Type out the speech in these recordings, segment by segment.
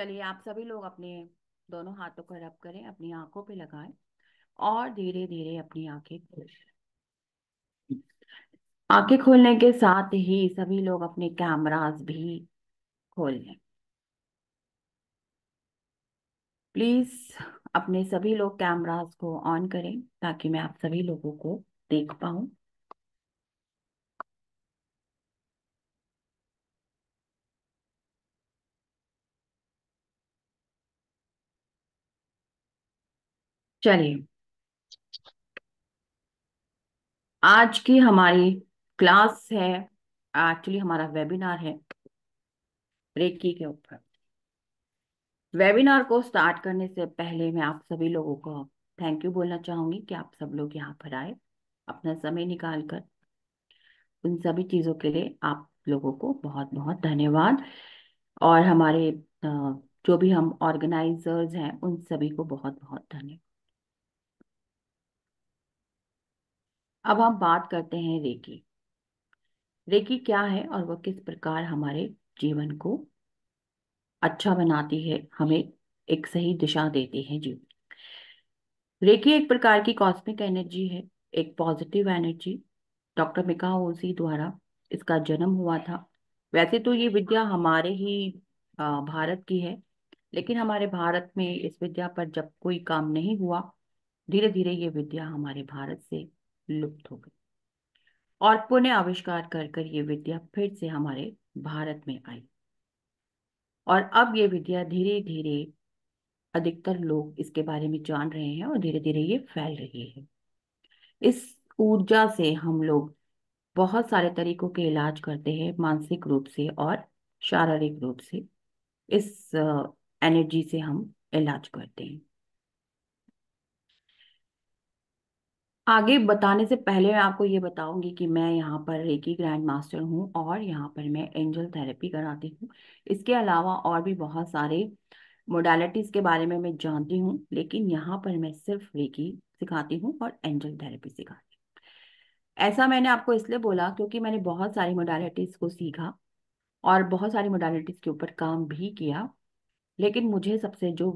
चलिए आप सभी लोग अपने दोनों हाथों को रब करें अपनी आंखों पे लगाएं और धीरे धीरे अपनी आंखें खोलें आंखें खोलने के साथ ही सभी लोग अपने कैमरास भी खोल लें प्लीज अपने सभी लोग कैमरास को ऑन करें ताकि मैं आप सभी लोगों को देख पाऊं चलिए आज की हमारी क्लास है एक्चुअली हमारा वेबिनार है रेकी के ऊपर वेबिनार को स्टार्ट करने से पहले मैं आप सभी लोगों को थैंक यू बोलना चाहूंगी कि आप सब लोग यहाँ पर आए अपना समय निकाल कर उन सभी चीज़ों के लिए आप लोगों को बहुत बहुत धन्यवाद और हमारे जो भी हम ऑर्गेनाइजर्स हैं उन सभी को बहुत बहुत धन्यवाद अब हम बात करते हैं रेकी रेकी क्या है और वह किस प्रकार हमारे जीवन को अच्छा बनाती है हमें एक सही दिशा देती है जीवन रेकी एक प्रकार की कॉस्मिक एनर्जी है एक positive energy doctor Mikao Usui द्वारा इसका जन्म हुआ था वैसे तो ये विद्या हमारे ही भारत की है लेकिन हमारे भारत में इस विद्या पर जब कोई काम नहीं हुआ धीरे धीरे ये विद्या हमारे भारत से लुप्त हो गई और पुनः आविष्कार कर कर ये विद्या फिर से हमारे भारत में आई और अब ये विद्या धीरे धीरे अधिकतर लोग इसके बारे में जान रहे हैं और धीरे धीरे ये फैल रही है इस ऊर्जा से हम लोग बहुत सारे तरीकों के इलाज करते हैं मानसिक रूप से और शारीरिक रूप से इस एनर्जी से हम इलाज करते हैं आगे बताने से पहले मैं आपको ये बताऊंगी कि मैं यहाँ पर रेकी ग्रैंड मास्टर हूँ और यहाँ पर मैं एंजल थेरेपी कराती हूँ इसके अलावा और भी बहुत सारे मोडालिटीज़ के बारे में मैं जानती हूँ लेकिन यहाँ पर मैं सिर्फ रेकी सिखाती हूँ और एंजल थेरेपी सिखाती हूँ ऐसा मैंने आपको इसलिए बोला क्योंकि मैंने बहुत सारी मोडालिटीज़ को सीखा और बहुत सारी मोडालिटीज़ के ऊपर काम भी किया लेकिन मुझे सबसे जो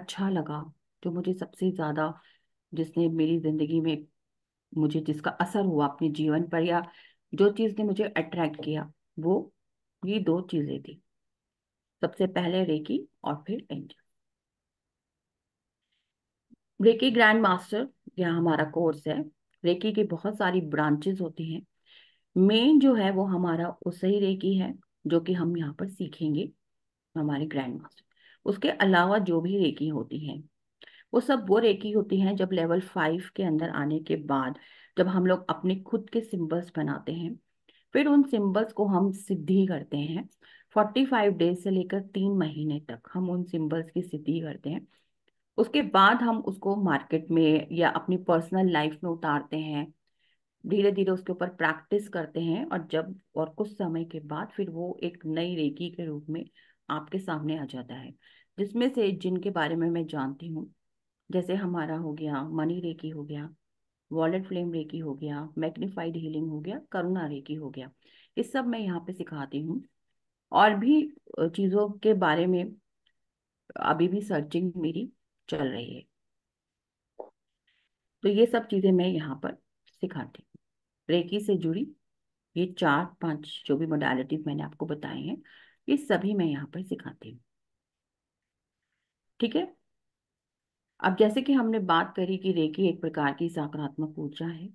अच्छा लगा जो मुझे सबसे ज़्यादा जिसने मेरी ज़िंदगी में मुझे जिसका असर हुआ अपने जीवन पर या जो चीज़ ने मुझे अट्रैक्ट किया वो ये दो चीज़ें थी सबसे पहले रेकी और फिर एंजल रेकी ग्रैंड मास्टर यह हमारा कोर्स है रेकी की बहुत सारी ब्रांचेस होती हैं मेन जो है वो हमारा उसही रेकी है जो कि हम यहाँ पर सीखेंगे हमारे ग्रैंड मास्टर उसके अलावा जो भी रेकी होती हैं वो सब वो रेकी होती हैं जब लेवल फाइव के अंदर आने के बाद जब हम लोग अपने खुद के सिम्बल्स बनाते हैं फिर उन सिम्बल्स को हम सिद्धि करते हैं फोर्टी फाइव डेज से लेकर तीन महीने तक हम उन सिम्बल्स की सिद्धि करते हैं उसके बाद हम उसको मार्केट में या अपनी पर्सनल लाइफ में उतारते हैं धीरे धीरे उसके ऊपर प्रैक्टिस करते हैं और जब और कुछ समय के बाद फिर वो एक नई रेकी के रूप में आपके सामने आ जाता है जिसमें से जिनके बारे में मैं जानती हूँ जैसे हमारा हो गया मनी रेकी हो गया वॉलेट फ्लेम रेकी हो गया मैग्निफाइड हीलिंग हो गया करुणा रेकी हो गया इस सब मैं यहाँ पे सिखाती हूँ और भी चीज़ों के बारे में अभी भी सर्चिंग मेरी चल रही है तो ये सब चीज़ें मैं यहाँ पर सिखाती हूँ रेकी से जुड़ी ये चार पांच जो भी मोडालिटीज मैंने आपको बताए हैं ये सभी मैं यहाँ पर सिखाती हूँ ठीक है अब जैसे कि हमने बात करी कि रेकी एक प्रकार की सकारात्मक ऊर्जा है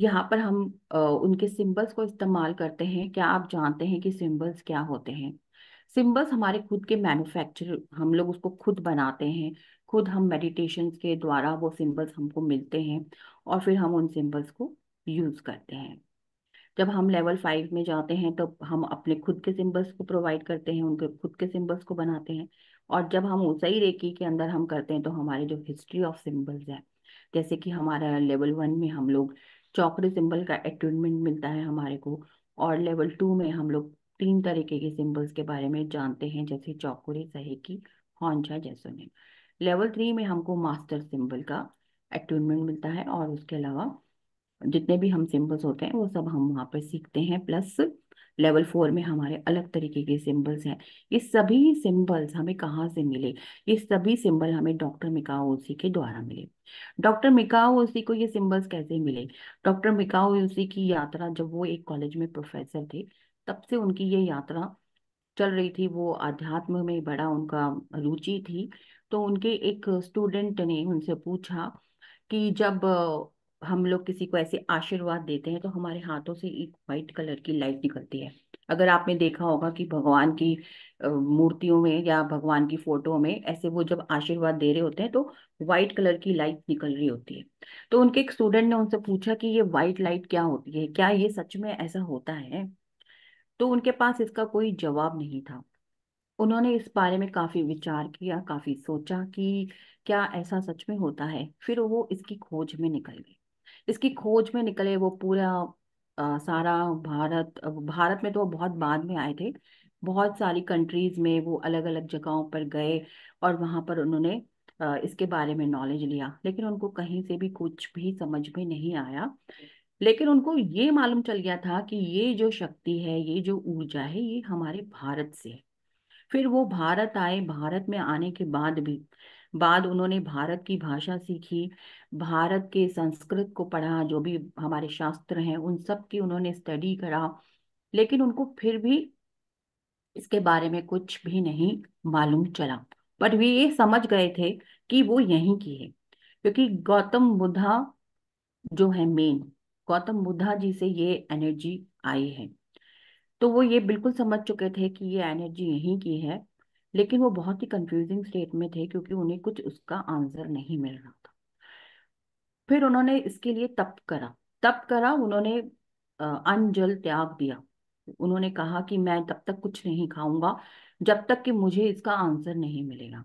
यहाँ पर हम उनके सिंबल्स को इस्तेमाल करते हैं क्या आप जानते हैं कि सिंबल्स क्या होते हैं सिंबल्स हमारे खुद के मैन्युफैक्चर हम लोग उसको खुद बनाते हैं खुद हम मेडिटेशन के द्वारा वो सिंबल्स हमको मिलते हैं और फिर हम उन सिंबल्स को यूज़ करते हैं जब हम लेवल फाइव में जाते हैं तो हम अपने खुद के सिंबल्स को प्रोवाइड करते हैं उनके खुद के सिंबल्स को बनाते हैं और जब हम उसी रेकी के अंदर हम करते हैं तो हमारे जो हिस्ट्री ऑफ सिम्बल्स है जैसे कि हमारा लेवल वन में हम लोग चौकरे सिंबल का एट्यूनमेंट मिलता है हमारे को और लेवल टू में हम लोग तीन तरीके के सिंबल्स के बारे में जानते हैं जैसे चौकड़ी सहेकी हौंछा जैसोनिम लेवल थ्री में हमको मास्टर सिंबल का एट्यूनमेंट मिलता है और उसके अलावा जितने भी हम सिंबल्स होते हैं वो सब हम वहाँ पर सीखते हैं प्लस लेवल फोर में हमारे अलग तरीके के सिंबल्स हैं ये सभी सिंबल्स हमें कहाँ से मिले ये सभी सिंबल हमें डॉक्टर मिकाओ ओसी के द्वारा मिले डॉक्टर मिकाओ ओसी को ये सिंबल्स कैसे मिले डॉक्टर मिकाओ ओसी की यात्रा जब वो एक कॉलेज में प्रोफेसर थे तब से उनकी ये यात्रा चल रही थी वो अध्यात्म में बड़ा उनका रुचि थी तो उनके एक स्टूडेंट ने उनसे पूछा कि जब हम लोग किसी को ऐसे आशीर्वाद देते हैं तो हमारे हाथों से एक वाइट कलर की लाइट निकलती है अगर आपने देखा होगा कि भगवान की मूर्तियों में या भगवान की फोटो में ऐसे वो जब आशीर्वाद दे रहे होते हैं तो व्हाइट कलर की लाइट निकल रही होती है तो उनके एक स्टूडेंट ने उनसे पूछा कि ये व्हाइट लाइट क्या होती है क्या ये सच में ऐसा होता है तो उनके पास इसका कोई जवाब नहीं था उन्होंने इस बारे में काफी विचार किया काफी सोचा कि क्या ऐसा सच में होता है फिर वो इसकी खोज में निकल गए इसकी खोज में निकले वो पूरा आ, सारा भारत भारत में तो वो बहुत बाद में आए थे बहुत सारी कंट्रीज में वो अलग अलग जगहों पर गए और वहाँ पर उन्होंने इसके बारे में नॉलेज लिया लेकिन उनको कहीं से भी कुछ भी समझ में नहीं आया लेकिन उनको ये मालूम चल गया था कि ये जो शक्ति है ये जो ऊर्जा है ये हमारे भारत से है फिर वो भारत आए भारत में आने के बाद भी बाद उन्होंने भारत की भाषा सीखी भारत के संस्कृत को पढ़ा जो भी हमारे शास्त्र हैं उन सब की उन्होंने स्टडी करा लेकिन उनको फिर भी इसके बारे में कुछ भी नहीं मालूम चला बट वे ये समझ गए थे कि वो यहीं की है क्योंकि गौतम बुद्धा जो है मेन गौतम बुद्धा जी से ये एनर्जी आई है तो वो ये बिल्कुल समझ चुके थे कि ये एनर्जी यहीं की है लेकिन वो बहुत ही कंफ्यूजिंग स्टेट में थे क्योंकि उन्हें कुछ उसका आंसर नहीं मिल रहा था फिर उन्होंने इसके लिए तप करा तप करा उन्होंने अन्न त्याग दिया उन्होंने कहा कि मैं तब तक कुछ नहीं खाऊंगा जब तक कि मुझे इसका आंसर नहीं मिलेगा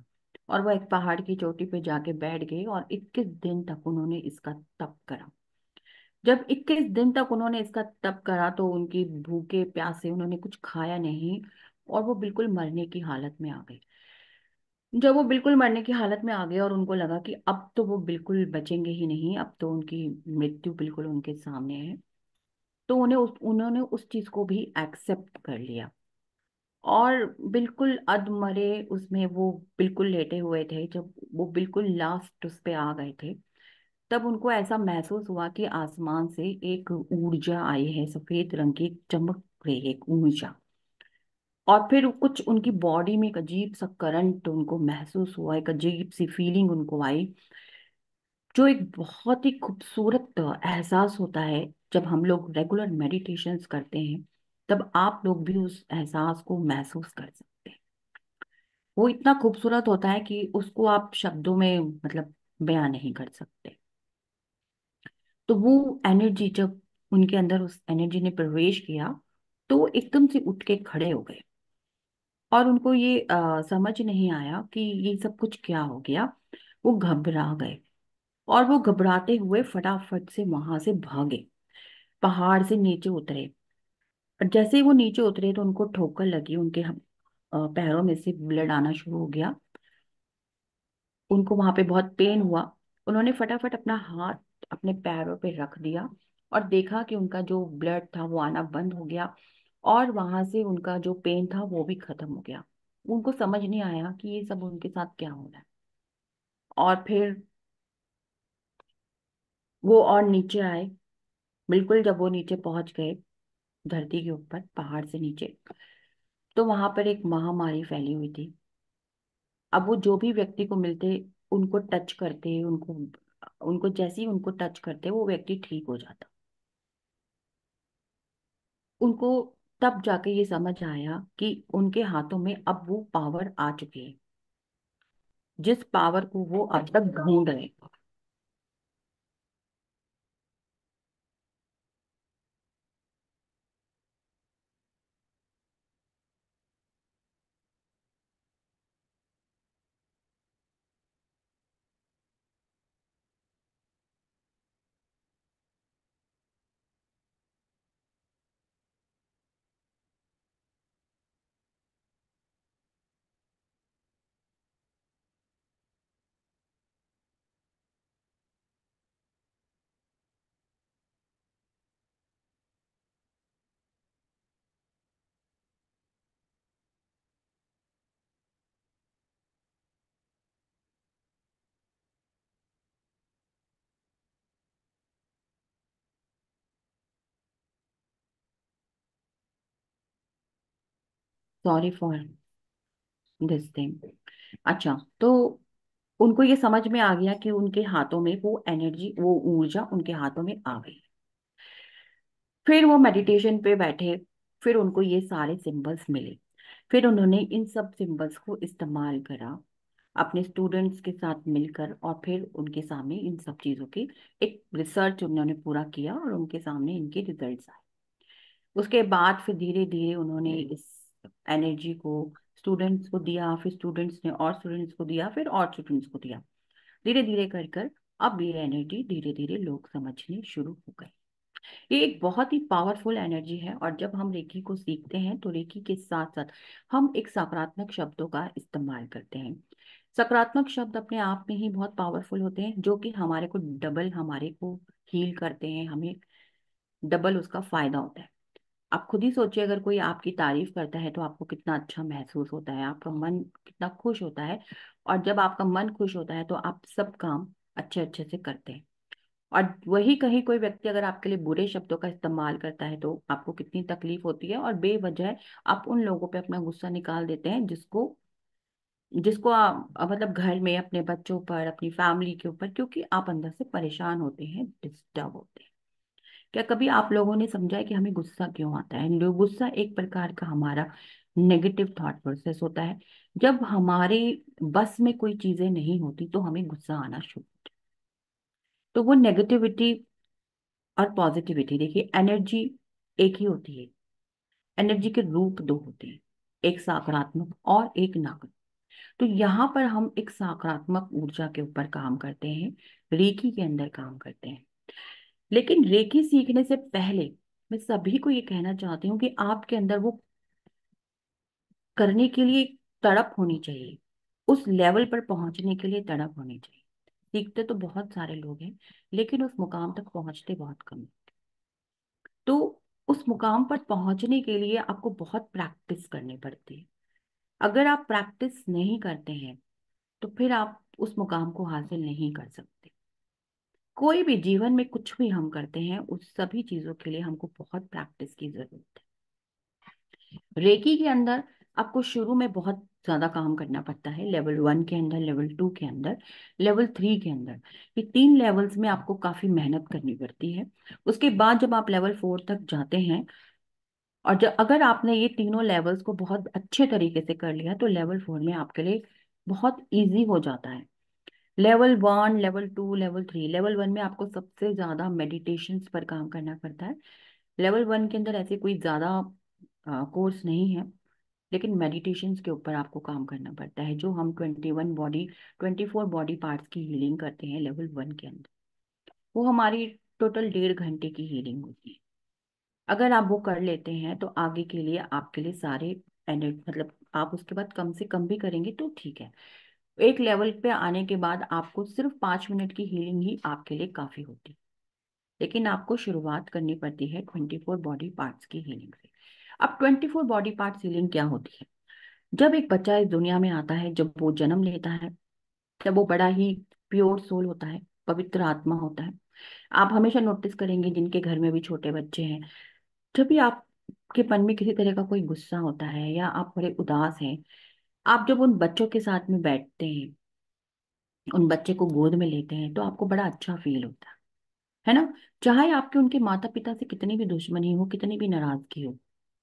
और वह एक पहाड़ की चोटी पे जाके बैठ गए और 21 दिन तक उन्होंने इसका तप करा जब 21 दिन तक उन्होंने इसका तप करा तो उनकी भूखे प्यासे उन्होंने कुछ खाया नहीं और वो बिल्कुल मरने की हालत में आ गई जब वो बिल्कुल मरने की हालत में आ गए और उनको लगा कि अब तो वो बिल्कुल बचेंगे ही नहीं अब तो उनकी मृत्यु बिल्कुल उनके सामने है तो उन्हें उस उन्होंने उस चीज़ को भी एक्सेप्ट कर लिया और बिल्कुल अधमरे उसमें वो बिल्कुल लेटे हुए थे जब वो बिल्कुल लास्ट उस पर आ गए थे तब उनको ऐसा महसूस हुआ कि आसमान से एक ऊर्जा आई है सफ़ेद रंग की चमक रही है ऊर्जा और फिर कुछ उनकी बॉडी में एक अजीब सा करंट उनको महसूस हुआ एक अजीब सी फीलिंग उनको आई जो एक बहुत ही खूबसूरत एहसास होता है जब हम लोग रेगुलर मेडिटेशन करते हैं तब आप लोग भी उस एहसास को महसूस कर सकते हैं वो इतना खूबसूरत होता है कि उसको आप शब्दों में मतलब बयान नहीं कर सकते तो वो एनर्जी जब उनके अंदर उस एनर्जी ने प्रवेश किया तो एकदम से उठ के खड़े हो गए और उनको ये आ, समझ नहीं आया कि ये सब कुछ क्या हो गया वो घबरा गए और वो घबराते हुए फटाफट से वहां से भागे पहाड़ से नीचे उतरे जैसे ही वो नीचे उतरे तो उनको ठोकर लगी उनके पैरों में से ब्लड आना शुरू हो गया उनको वहां पे बहुत पेन हुआ उन्होंने फटाफट अपना हाथ अपने पैरों पे रख दिया और देखा कि उनका जो ब्लड था वो आना बंद हो गया और वहां से उनका जो पेन था वो भी खत्म हो गया उनको समझ नहीं आया कि ये सब उनके साथ क्या हो रहा है और फिर वो और नीचे आए बिल्कुल जब वो नीचे पहुंच गए धरती के ऊपर पहाड़ से नीचे तो वहां पर एक महामारी फैली हुई थी अब वो जो भी व्यक्ति को मिलते उनको टच करते उनको उनको जैसे ही उनको टच करते वो व्यक्ति ठीक हो जाता उनको तब जाके ये समझ आया कि उनके हाथों में अब वो पावर आ चुकी है जिस पावर को वो अब तक ढूंढ रहे सॉरी फॉर दिस थिंग अच्छा तो उनको ये समझ में आ गया कि उनके हाथों में वो एनर्जी वो ऊर्जा उनके हाथों में आ गई फिर वो मेडिटेशन पे बैठे फिर उनको ये सारे सिंबल्स मिले फिर उन्होंने इन सब सिंबल्स को इस्तेमाल करा अपने स्टूडेंट्स के साथ मिलकर और फिर उनके सामने इन सब चीज़ों की एक रिसर्च उन्होंने पूरा किया और उनके सामने इनके रिजल्ट्स आए उसके बाद फिर धीरे धीरे उन्होंने हम्म। इस एनर्जी को स्टूडेंट्स को दिया फिर स्टूडेंट्स ने और स्टूडेंट्स को दिया फिर और स्टूडेंट्स को दिया धीरे धीरे कर कर अब ये एनर्जी धीरे धीरे लोग समझने शुरू हो गए ये एक बहुत ही पावरफुल एनर्जी है और जब हम रेखी को सीखते हैं तो रेखी के साथ साथ हम एक सकारात्मक शब्दों का इस्तेमाल करते हैं सकारात्मक शब्द अपने आप में ही बहुत पावरफुल होते हैं जो कि हमारे को डबल हमारे को हील करते हैं हमें डबल उसका फायदा होता है आप खुद ही सोचिए अगर कोई आपकी तारीफ करता है तो आपको कितना अच्छा महसूस होता है आपका मन कितना खुश होता है और जब आपका मन खुश होता है तो आप सब काम अच्छे अच्छे से करते हैं और वही कहीं कोई व्यक्ति अगर आपके लिए बुरे शब्दों का इस्तेमाल करता है तो आपको कितनी तकलीफ होती है और बेवजह आप उन लोगों पे अपना गुस्सा निकाल देते हैं जिसको जिसको आप मतलब घर में अपने बच्चों पर अपनी फैमिली के ऊपर क्योंकि आप अंदर से परेशान होते हैं डिस्टर्ब होते हैं क्या कभी आप लोगों ने समझा है कि हमें गुस्सा क्यों आता है गुस्सा एक प्रकार का हमारा नेगेटिव थॉट प्रोसेस होता है जब हमारे बस में कोई चीजें नहीं होती तो हमें गुस्सा आना शुरू तो वो नेगेटिविटी और पॉजिटिविटी देखिए एनर्जी एक ही होती है एनर्जी के रूप दो होते हैं एक सकारात्मक और एक नकारात्मक तो यहाँ पर हम एक सकारात्मक ऊर्जा के ऊपर काम करते हैं रेखी के अंदर काम करते हैं लेकिन रेकी सीखने से पहले मैं सभी को ये कहना चाहती हूँ कि आपके अंदर वो करने के लिए तड़प होनी चाहिए उस लेवल पर पहुंचने के लिए तड़प होनी चाहिए सीखते तो बहुत सारे लोग हैं लेकिन उस मुकाम तक पहुंचते बहुत कम तो उस मुकाम पर पहुंचने के लिए आपको बहुत प्रैक्टिस करनी पड़ती है अगर आप प्रैक्टिस नहीं करते हैं तो फिर आप उस मुकाम को हासिल नहीं कर सकते कोई भी जीवन में कुछ भी हम करते हैं उस सभी चीजों के लिए हमको बहुत प्रैक्टिस की जरूरत है रेकी के अंदर आपको शुरू में बहुत ज्यादा काम करना पड़ता है लेवल वन के अंदर लेवल टू के अंदर लेवल थ्री के अंदर ये तीन लेवल्स में आपको काफी मेहनत करनी पड़ती है उसके बाद जब आप लेवल फोर तक जाते हैं और जब अगर आपने ये तीनों लेवल्स को बहुत अच्छे तरीके से कर लिया तो लेवल फोर में आपके लिए बहुत ईजी हो जाता है level one level two level three level one में आपको सबसे ज्यादा मेडिटेशन पर काम करना पड़ता है लेवल वन के अंदर ऐसे कोई ज्यादा कोर्स नहीं है लेकिन मेडिटेशन के ऊपर आपको काम करना पड़ता है जो हम twenty one body twenty four body parts की हीलिंग करते हैं लेवल वन के अंदर वो हमारी टोटल डेढ़ घंटे की हीलिंग होती है अगर आप वो कर लेते हैं तो आगे के लिए आपके लिए सारे एनर्जी मतलब आप उसके बाद कम से कम भी करेंगे तो ठीक है एक लेवल पे आने के बाद आपको सिर्फ पांच मिनट की हीलिंग ही आपके लिए काफ़ी होती है लेकिन आपको शुरुआत करनी पड़ती है ट्वेंटी फोर बॉडी पार्ट्स की हीलिंग से अब twenty four body parts healing क्या होती है जब एक बच्चा इस दुनिया में आता है जब वो जन्म लेता है तब वो बड़ा ही प्योर सोल होता है पवित्र आत्मा होता है आप हमेशा नोटिस करेंगे जिनके घर में भी छोटे बच्चे हैं जब भी आपके मन में किसी तरह का कोई गुस्सा होता है या आप बड़े उदास हैं आप जब उन बच्चों के साथ में बैठते हैं उन बच्चे को गोद में लेते हैं तो आपको बड़ा अच्छा फील होता है ना चाहे आपके उनके माता पिता से कितनी भी दुश्मनी हो कितनी भी नाराजगी हो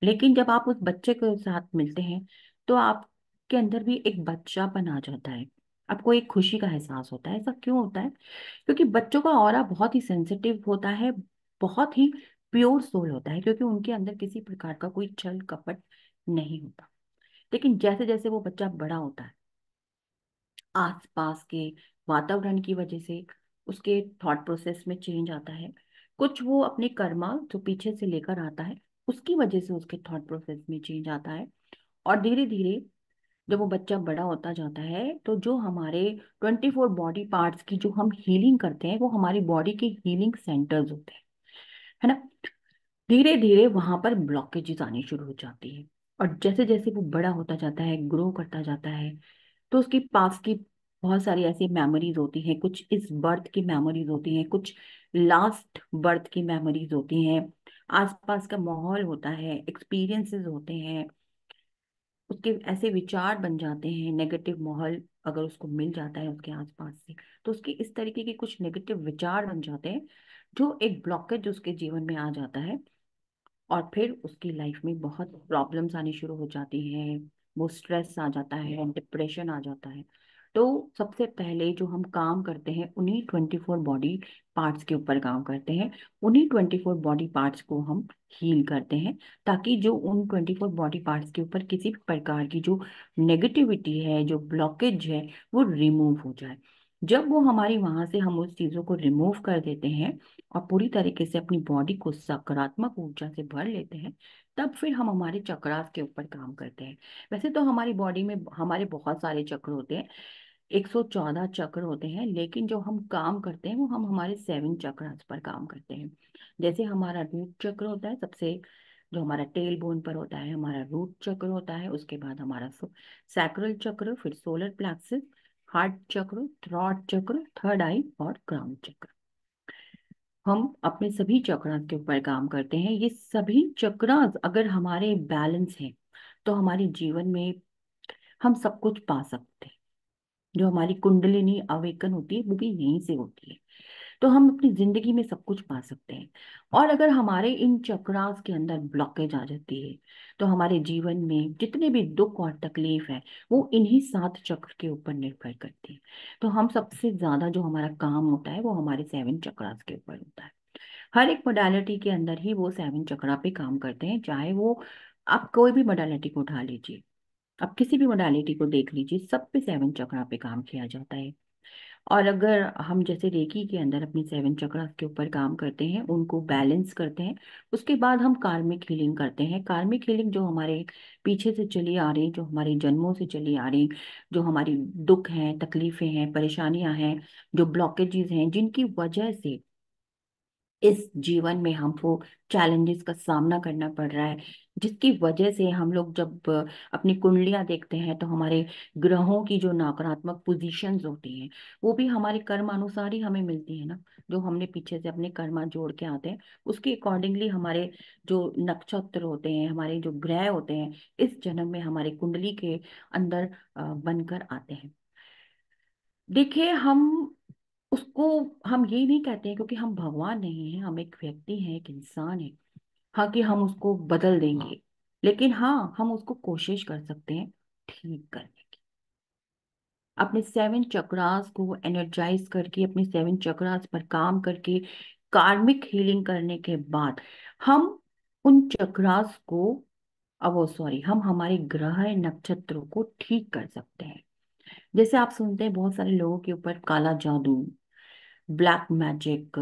लेकिन जब आप उस बच्चे के साथ मिलते हैं तो आपके अंदर भी एक बच्चापन आ जाता है आपको एक खुशी का एहसास होता है ऐसा क्यों होता है क्योंकि बच्चों का और बहुत ही सेंसिटिव होता है बहुत ही प्योर सोल होता है क्योंकि उनके अंदर किसी प्रकार का कोई छल कपट नहीं होता लेकिन जैसे जैसे वो बच्चा बड़ा होता है आसपास के वातावरण की वजह से उसके थॉट प्रोसेस में चेंज आता है कुछ वो अपने कर्मा जो पीछे से लेकर आता है उसकी वजह से उसके थॉट प्रोसेस में चेंज आता है और धीरे धीरे जब वो बच्चा बड़ा होता जाता है तो जो हमारे 24 बॉडी पार्ट्स की जो हम हीलिंग करते हैं वो हमारी बॉडी के हीलिंग सेंटर्स होते हैं है ना धीरे धीरे वहां पर ब्लॉकेजेस आने शुरू हो जाती है और जैसे जैसे वो बड़ा होता जाता है ग्रो करता जाता है तो उसकी पास की बहुत सारी ऐसी मेमोरीज होती हैं कुछ इस बर्थ की मेमोरीज होती हैं कुछ लास्ट बर्थ की मेमोरीज होती हैं आसपास का माहौल होता है एक्सपीरियंसेस होते हैं उसके ऐसे विचार बन जाते हैं नेगेटिव माहौल अगर उसको मिल जाता है उसके आसपास से तो उसके इस तरीके के कुछ नेगेटिव विचार बन जाते हैं जो एक ब्लॉकेज उसके जीवन में आ जाता है और फिर उसकी लाइफ में बहुत प्रॉब्लम्स आनी शुरू हो जाती हैं वो स्ट्रेस आ जाता है हम्म। डिप्रेशन आ जाता है तो सबसे पहले जो हम काम करते हैं उन्हीं ट्वेंटी फोर बॉडी पार्ट्स के ऊपर काम करते हैं उन्हीं ट्वेंटी फोर बॉडी पार्ट्स को हम हील करते हैं ताकि जो उन ट्वेंटी फोर बॉडी पार्ट्स के ऊपर किसी भी प्रकार की जो नेगेटिविटी है जो ब्लॉकेज है वो रिमूव हो जाए जब वो हमारी वहां से हम उस चीजों को रिमूव कर देते हैं और पूरी तरीके से अपनी बॉडी को सकारात्मक ऊर्जा से भर लेते हैं तब फिर हम हमारे चक्रास के ऊपर काम करते हैं वैसे तो हमारी बॉडी में हमारे बहुत सारे चक्र होते हैं 114 चक्र होते हैं लेकिन जो हम काम करते हैं वो हम हमारे सेवन चक्रास पर काम करते हैं जैसे हमारा रूट चक्र होता है सबसे जो हमारा टेल बोन पर होता है हमारा रूट चक्र होता है उसके बाद हमारा सैक्रल चक्र फिर solar plexus heart chakra throat chakra third eye और क्राउन चक्र हम अपने सभी चक्रांत के ऊपर काम करते हैं ये सभी चक्रांत अगर हमारे बैलेंस हैं तो हमारे जीवन में हम सब कुछ पा सकते हैं जो हमारी कुंडलिनी अवेकन होती है वो भी यहीं से होती है तो हम अपनी जिंदगी में सब कुछ पा सकते हैं और अगर हमारे इन चक्रास के अंदर ब्लॉकेज आ जाती है तो हमारे जीवन में जितने भी दुख और तकलीफ है वो इन्हीं सात चक्र के ऊपर निर्भर करती है तो हम सबसे ज्यादा जो हमारा काम होता है वो हमारे सेवन चक्रास के ऊपर होता है हर एक मोडालिटी के अंदर ही वो सेवन चक्रा पे काम करते हैं चाहे वो आप कोई भी मोडालिटी को उठा लीजिए आप किसी भी मोडालिटी को देख लीजिए सब पे सेवन चक्रा पे काम किया जाता है और अगर हम जैसे रेकी के अंदर अपने सेवन चक्र के ऊपर काम करते हैं उनको बैलेंस करते हैं उसके बाद हम कार्मिक हीलिंग करते हैं कार्मिक हीलिंग जो हमारे पीछे से चली आ रही जो हमारे जन्मों से चली आ रही जो हमारी दुख हैं तकलीफें हैं परेशानियां हैं जो ब्लॉकेजेस हैं जिनकी वजह से इस जीवन में हमको चैलेंजेस का सामना करना पड़ रहा है जिसकी वजह से हम लोग जब अपनी कुंडलियां देखते हैं तो हमारे ग्रहों की जो नकारात्मक पोजीशंस होती हैं वो भी हमारे कर्म अनुसार ही हमें मिलती है ना जो हमने पीछे से अपने कर्म जोड़ के आते हैं उसके अकॉर्डिंगली हमारे जो नक्षत्र होते हैं हमारे जो ग्रह होते हैं इस जन्म में हमारे कुंडली के अंदर बनकर आते हैं देखिए हम उसको हम ये नहीं कहते हैं क्योंकि हम भगवान नहीं हैं हम एक व्यक्ति हैं एक इंसान है हाँ कि हम उसको बदल देंगे हाँ। लेकिन हाँ हम उसको कोशिश कर सकते हैं ठीक करने की अपने सेवन चक्रास को एनर्जाइज करके अपने सेवन चक्रास पर काम करके कार्मिक हीलिंग करने के बाद हम उन चक्रास को अब सॉरी हम हमारे ग्रह नक्षत्रों को ठीक कर सकते हैं जैसे आप सुनते हैं बहुत सारे लोगों के ऊपर काला जादू ब्लैक मैजिक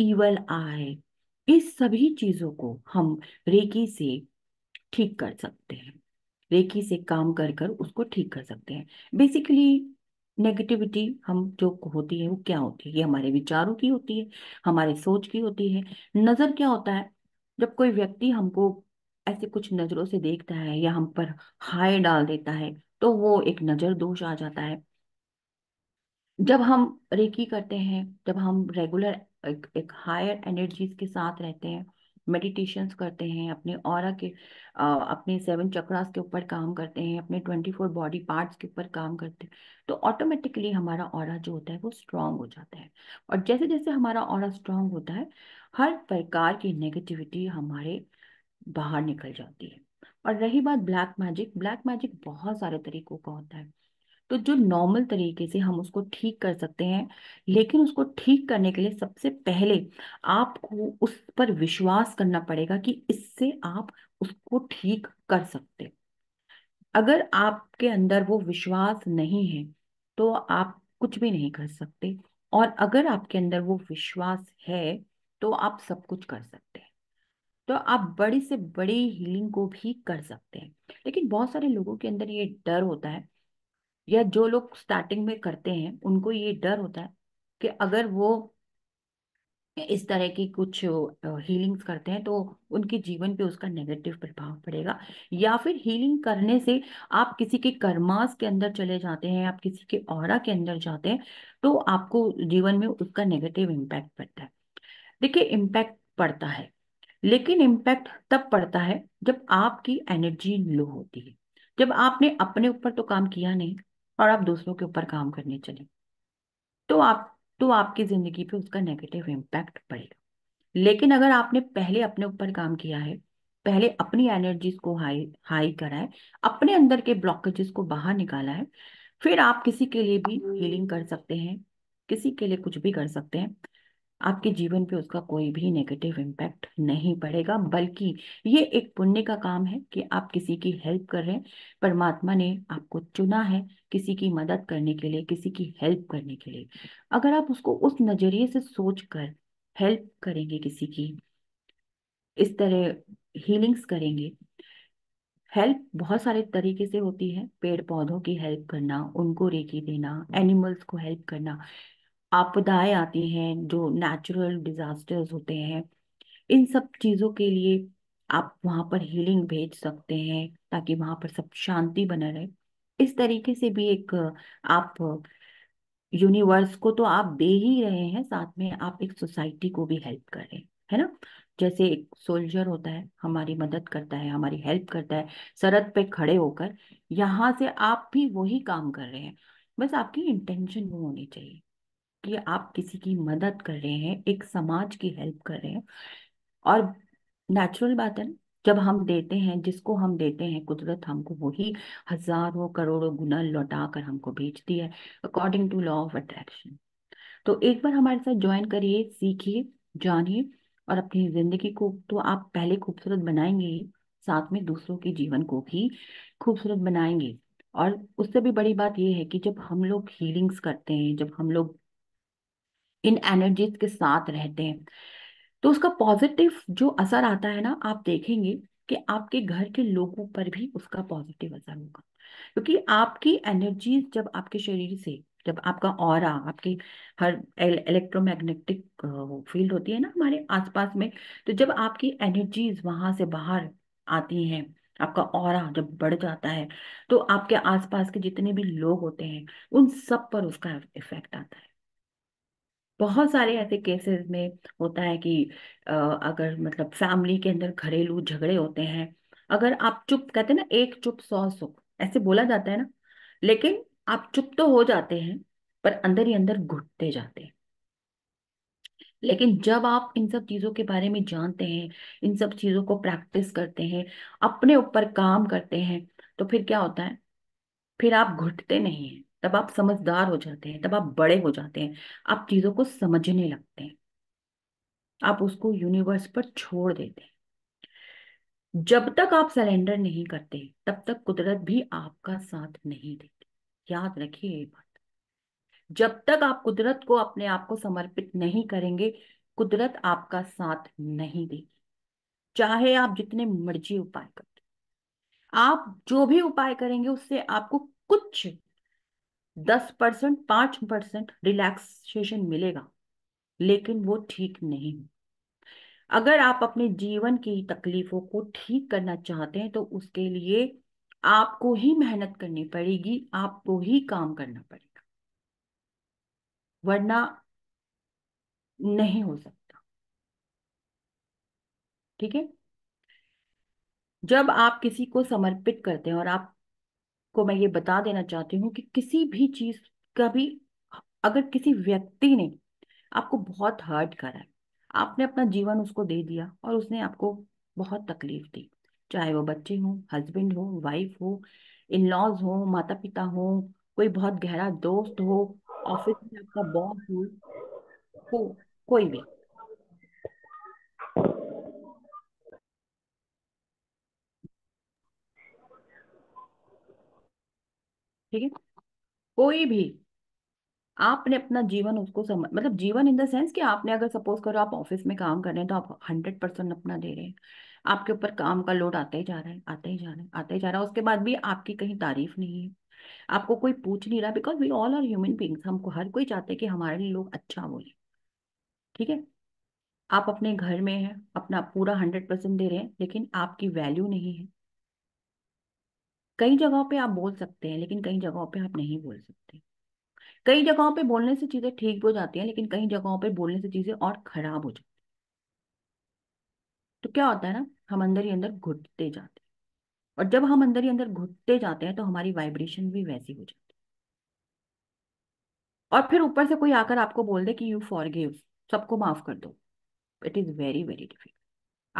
ईवल आय इस सभी चीजों को हम रेकी से ठीक कर सकते हैं रेकी से काम कर कर उसको ठीक कर सकते हैं बेसिकली नेगेटिविटी हम जो होती है वो क्या होती है ये हमारे विचारों की होती है हमारे सोच की होती है नज़र क्या होता है जब कोई व्यक्ति हमको ऐसे कुछ नज़रों से देखता है या हम पर हाय डाल देता है तो वो एक नजर दोष आ जाता है जब हम रेकी करते हैं जब हम रेगुलर एक, एक हायर एनर्जीज के साथ रहते हैं मेडिटेशंस करते हैं अपने और के आ, अपने सेवन चक्रास के ऊपर काम करते हैं अपने ट्वेंटी फोर बॉडी पार्ट्स के ऊपर काम करते हैं तो ऑटोमेटिकली हमारा और जो होता है वो स्ट्रांग हो जाता है और जैसे जैसे हमारा और स्ट्रांग होता है हर प्रकार की नेगेटिविटी हमारे बाहर निकल जाती है और रही बात ब्लैक मैजिक ब्लैक मैजिक बहुत सारे तरीकों का होता है तो जो नॉर्मल तरीके से हम उसको ठीक कर सकते हैं लेकिन उसको ठीक करने के लिए सबसे पहले आपको उस पर विश्वास करना पड़ेगा कि इससे आप उसको ठीक कर सकते अगर आपके अंदर वो विश्वास नहीं है तो आप कुछ भी नहीं कर सकते और अगर आपके अंदर वो विश्वास है तो आप सब कुछ कर सकते हैं तो आप बड़ी से बड़ी हीलिंग को भी कर सकते हैं लेकिन बहुत सारे लोगों के अंदर ये डर होता है या जो लोग स्टार्टिंग में करते हैं उनको ये डर होता है कि अगर वो इस तरह की कुछ हीलिंग्स करते हैं तो उनके जीवन पे उसका नेगेटिव प्रभाव पड़ेगा या फिर हीलिंग करने से आप किसी के कर्मास के अंदर चले जाते हैं आप किसी के और के अंदर जाते हैं तो आपको जीवन में उसका नेगेटिव इम्पैक्ट पड़ता है देखिए इम्पैक्ट पड़ता है लेकिन इम्पैक्ट तब पड़ता है जब आपकी एनर्जी लो होती है जब आपने अपने ऊपर तो काम किया नहीं और आप दूसरों के ऊपर काम करने चले तो आप तो आपकी ज़िंदगी पे उसका नेगेटिव इम्पैक्ट पड़ेगा लेकिन अगर आपने पहले अपने ऊपर काम किया है पहले अपनी एनर्जीज को हाई हाई करा है अपने अंदर के ब्लॉकेजेस को बाहर निकाला है फिर आप किसी के लिए भी हीलिंग कर सकते हैं किसी के लिए कुछ भी कर सकते हैं आपके जीवन पे उसका कोई भी नेगेटिव इम्पैक्ट नहीं पड़ेगा बल्कि ये एक पुण्य का काम है कि आप किसी की हेल्प कर रहे हैं परमात्मा ने आपको चुना है किसी की मदद करने के लिए किसी की हेल्प करने के लिए अगर आप उसको उस नज़रिए से सोच कर हेल्प करेंगे किसी की इस तरह हीलिंग्स करेंगे हेल्प बहुत सारे तरीके से होती है पेड़ पौधों की हेल्प करना उनको रेकी देना एनिमल्स को हेल्प करना आपदाएं आती हैं जो नेचुरल डिजास्टर्स होते हैं इन सब चीज़ों के लिए आप वहाँ पर हीलिंग भेज सकते हैं ताकि वहाँ पर सब शांति बना रहे इस तरीके से भी एक आप यूनिवर्स को तो आप दे ही रहे हैं साथ में आप एक सोसाइटी को भी हेल्प कर रहे हैं है ना जैसे एक सोल्जर होता है हमारी मदद करता है हमारी हेल्प करता है सरहद पे खड़े होकर यहाँ से आप भी वही काम कर रहे हैं बस आपकी इंटेंशन वो होनी चाहिए कि आप किसी की मदद कर रहे हैं एक समाज की हेल्प कर रहे हैं और नेचुरल बात है जब हम देते हैं जिसको हम देते हैं कुदरत हमको वही हजारों करोड़ों गुना लौटा कर हमको भेजती है according to law of attraction तो एक बार हमारे साथ ज्वाइन करिए सीखिए जानिए और अपनी जिंदगी को तो आप पहले खूबसूरत बनाएंगे ही साथ में दूसरों के जीवन को भी खूबसूरत बनाएंगे और उससे भी बड़ी बात यह है कि जब हम लोग हीलिंग्स करते हैं जब हम लोग इन एनर्जीज के साथ रहते हैं तो उसका पॉजिटिव जो असर आता है ना आप देखेंगे कि आपके घर के लोगों पर भी उसका पॉजिटिव असर होगा क्योंकि आपकी एनर्जीज जब आपके शरीर से जब आपका और आपके हर इलेक्ट्रोमैग्नेटिक फील्ड होती है ना हमारे आसपास में तो जब आपकी एनर्जीज वहां से बाहर आती हैं आपका और जब बढ़ जाता है तो आपके आसपास के जितने भी लोग होते हैं उन सब पर उसका इफेक्ट आता है बहुत सारे ऐसे केसेस में होता है कि अ, अगर मतलब फैमिली के अंदर घरेलू झगड़े होते हैं अगर आप चुप कहते हैं ना एक चुप सौ सुख ऐसे बोला जाता है ना लेकिन आप चुप तो हो जाते हैं पर अंदर ही अंदर घुटते जाते हैं लेकिन जब आप इन सब चीज़ों के बारे में जानते हैं इन सब चीज़ों को प्रैक्टिस करते हैं अपने ऊपर काम करते हैं तो फिर क्या होता है फिर आप घुटते नहीं हैं तब आप समझदार हो जाते हैं तब आप बड़े हो जाते हैं आप चीज़ों को समझने लगते हैं आप उसको यूनिवर्स पर छोड़ देते हैं जब तक आप सरेंडर नहीं करते तब तक कुदरत भी आपका साथ नहीं देती याद रखिए ये बात जब तक आप कुदरत को अपने आप को समर्पित नहीं करेंगे कुदरत आपका साथ नहीं देगी चाहे आप जितने मर्जी उपाय करते आप जो भी उपाय करेंगे उससे आपको कुछ दस परसेंट पांच परसेंट रिलैक्सेशन मिलेगा लेकिन वो ठीक नहीं अगर आप अपने जीवन की तकलीफों को ठीक करना चाहते हैं तो उसके लिए आपको ही मेहनत करनी पड़ेगी आपको ही काम करना पड़ेगा वरना नहीं हो सकता ठीक है जब आप किसी को समर्पित करते हैं और आप को मैं ये बता देना चाहती हूँ कि किसी भी चीज का भी अगर किसी व्यक्ति ने आपको बहुत हर्ट करा है आपने अपना जीवन उसको दे दिया और उसने आपको बहुत तकलीफ दी चाहे वो बच्चे हों हस्बैंड हो वाइफ हो इन लॉज हो माता पिता हो कोई बहुत गहरा दोस्त हो ऑफिस में आपका बॉस हो हो तो कोई भी ठीक है कोई भी आपने अपना जीवन उसको समझ मतलब जीवन इन द सेंस कि आपने अगर सपोज करो आप ऑफिस में काम कर रहे हैं तो आप हंड्रेड परसेंट अपना दे रहे हैं आपके ऊपर काम का लोड आता ही जा रहा है आता ही जा रहा है आता ही जा रहा है उसके बाद भी आपकी कहीं तारीफ नहीं है आपको कोई पूछ नहीं रहा because we all are human beings हमको हर कोई चाहते हैं कि हमारे लिए लोग अच्छा बोले ठीक है आप अपने घर में हैं अपना पूरा हंड्रेड परसेंट दे रहे हैं लेकिन आपकी वैल्यू नहीं है कई जगहों पे आप बोल सकते हैं लेकिन कई जगहों पे आप नहीं बोल सकते कई जगहों पे बोलने से चीजें ठीक हो जाती हैं लेकिन कई जगहों पे बोलने से चीजें और खराब हो जाती तो क्या होता है ना हम अंदर ही अंदर घुटते जाते हैं और जब हम अंदर ही अंदर घुटते जाते हैं तो हमारी वाइब्रेशन भी वैसी हो जाती है और फिर ऊपर से कोई आकर आपको बोल दे कि यू फॉर सबको माफ कर दो it is very very difficult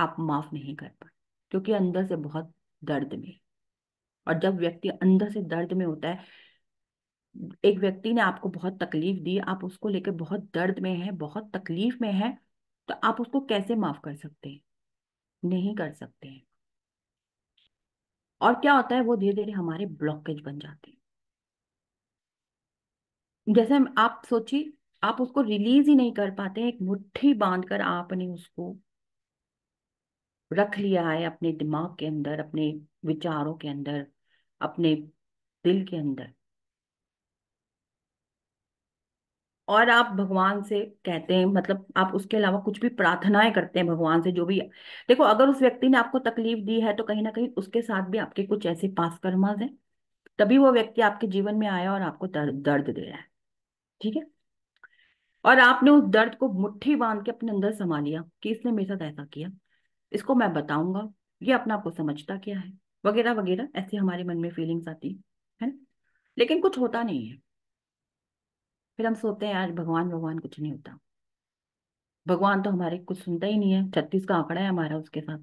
आप माफ नहीं कर पाए क्योंकि अंदर से बहुत दर्द में और जब व्यक्ति अंदर से दर्द में होता है एक व्यक्ति ने आपको बहुत तकलीफ दी आप उसको लेकर बहुत दर्द में है बहुत तकलीफ में है तो आप उसको कैसे माफ कर सकते हैं नहीं कर सकते हैं और क्या होता है वो धीरे धीरे हमारे ब्लॉकेज बन जाते हैं जैसे आप सोचिए आप उसको रिलीज ही नहीं कर पाते एक मुट्ठी बांधकर आपने उसको रख लिया है अपने दिमाग के अंदर अपने विचारों के अंदर अपने दिल के अंदर और आप भगवान से कहते हैं मतलब आप उसके अलावा कुछ भी प्रार्थनाएं करते हैं भगवान से जो भी देखो अगर उस व्यक्ति ने आपको तकलीफ दी है तो कहीं ना कहीं उसके साथ भी आपके कुछ ऐसे पास कर्माज हैं तभी वो व्यक्ति आपके जीवन में आया और आपको दर्द दे रहा है ठीक है और आपने उस दर्द को मुट्ठी बांध के अपने अंदर समा लिया कि इसने मेरे साथ ऐसा किया इसको मैं बताऊंगा ये अपने आपको समझता क्या है वगैरह वगैरह ऐसी हमारे मन में फीलिंग्स आती है ना लेकिन कुछ होता नहीं है फिर हम सोचते हैं यार भगवान भगवान कुछ नहीं होता भगवान तो हमारे कुछ सुनता ही नहीं है छत्तीस का आंकड़ा है हमारा उसके साथ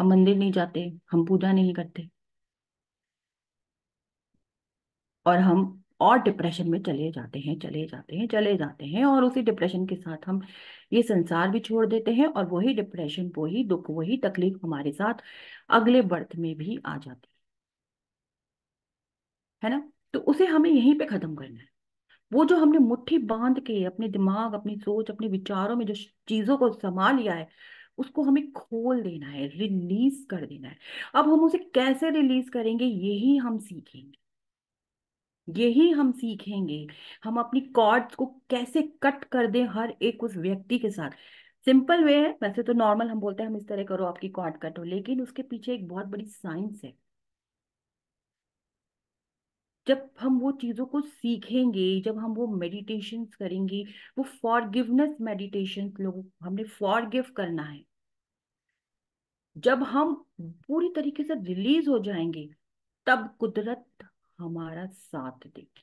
हम मंदिर नहीं जाते हम पूजा नहीं करते और हम और डिप्रेशन में चले जाते हैं चले जाते हैं चले जाते हैं और उसी डिप्रेशन के साथ हम ये संसार भी छोड़ देते हैं और वही डिप्रेशन वही दुख वही तकलीफ हमारे साथ अगले बर्थ में भी आ जाती है है ना तो उसे हमें यहीं पे खत्म करना है वो जो हमने मुट्ठी बांध के अपने दिमाग अपनी सोच अपने विचारों में जो चीजों को समा लिया है उसको हमें खोल देना है रिलीज कर देना है अब हम उसे कैसे रिलीज करेंगे यही हम सीखेंगे यही हम सीखेंगे हम अपनी कॉर्ड्स को कैसे कट कर दें हर एक उस व्यक्ति के साथ सिंपल वे है वैसे तो नॉर्मल हम बोलते हैं हम इस तरह करो आपकी कॉर्ड कट हो लेकिन उसके पीछे एक बहुत बड़ी साइंस है जब हम वो चीज़ों को सीखेंगे जब हम वो मेडिटेशन करेंगे वो फॉरगिवनेस मेडिटेशन लोगों हमने फॉरगिव करना है जब हम पूरी तरीके से रिलीज हो जाएंगे तब कुदरत हमारा साथ देगी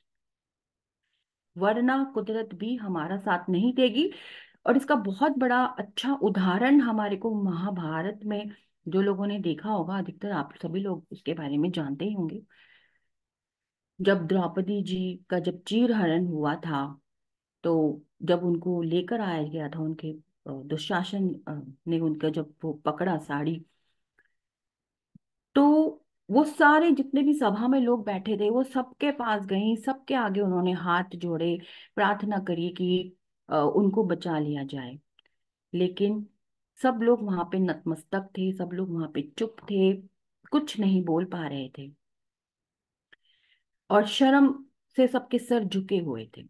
वरना कुदरत भी हमारा साथ नहीं देगी और इसका बहुत बड़ा अच्छा उदाहरण हमारे को महाभारत में जो लोगों ने देखा होगा अधिकतर आप सभी लोग उसके बारे में जानते ही होंगे जब द्रौपदी जी का जब चीर हरण हुआ था तो जब उनको लेकर आया गया था उनके दुशासन ने उनका जब वो पकड़ा साड़ी तो वो सारे जितने भी सभा में लोग बैठे थे वो सबके पास गई सबके आगे उन्होंने हाथ जोड़े प्रार्थना करी कि उनको बचा लिया जाए लेकिन सब लोग वहां पे नतमस्तक थे सब लोग वहां पे चुप थे कुछ नहीं बोल पा रहे थे और शर्म से सबके सर झुके हुए थे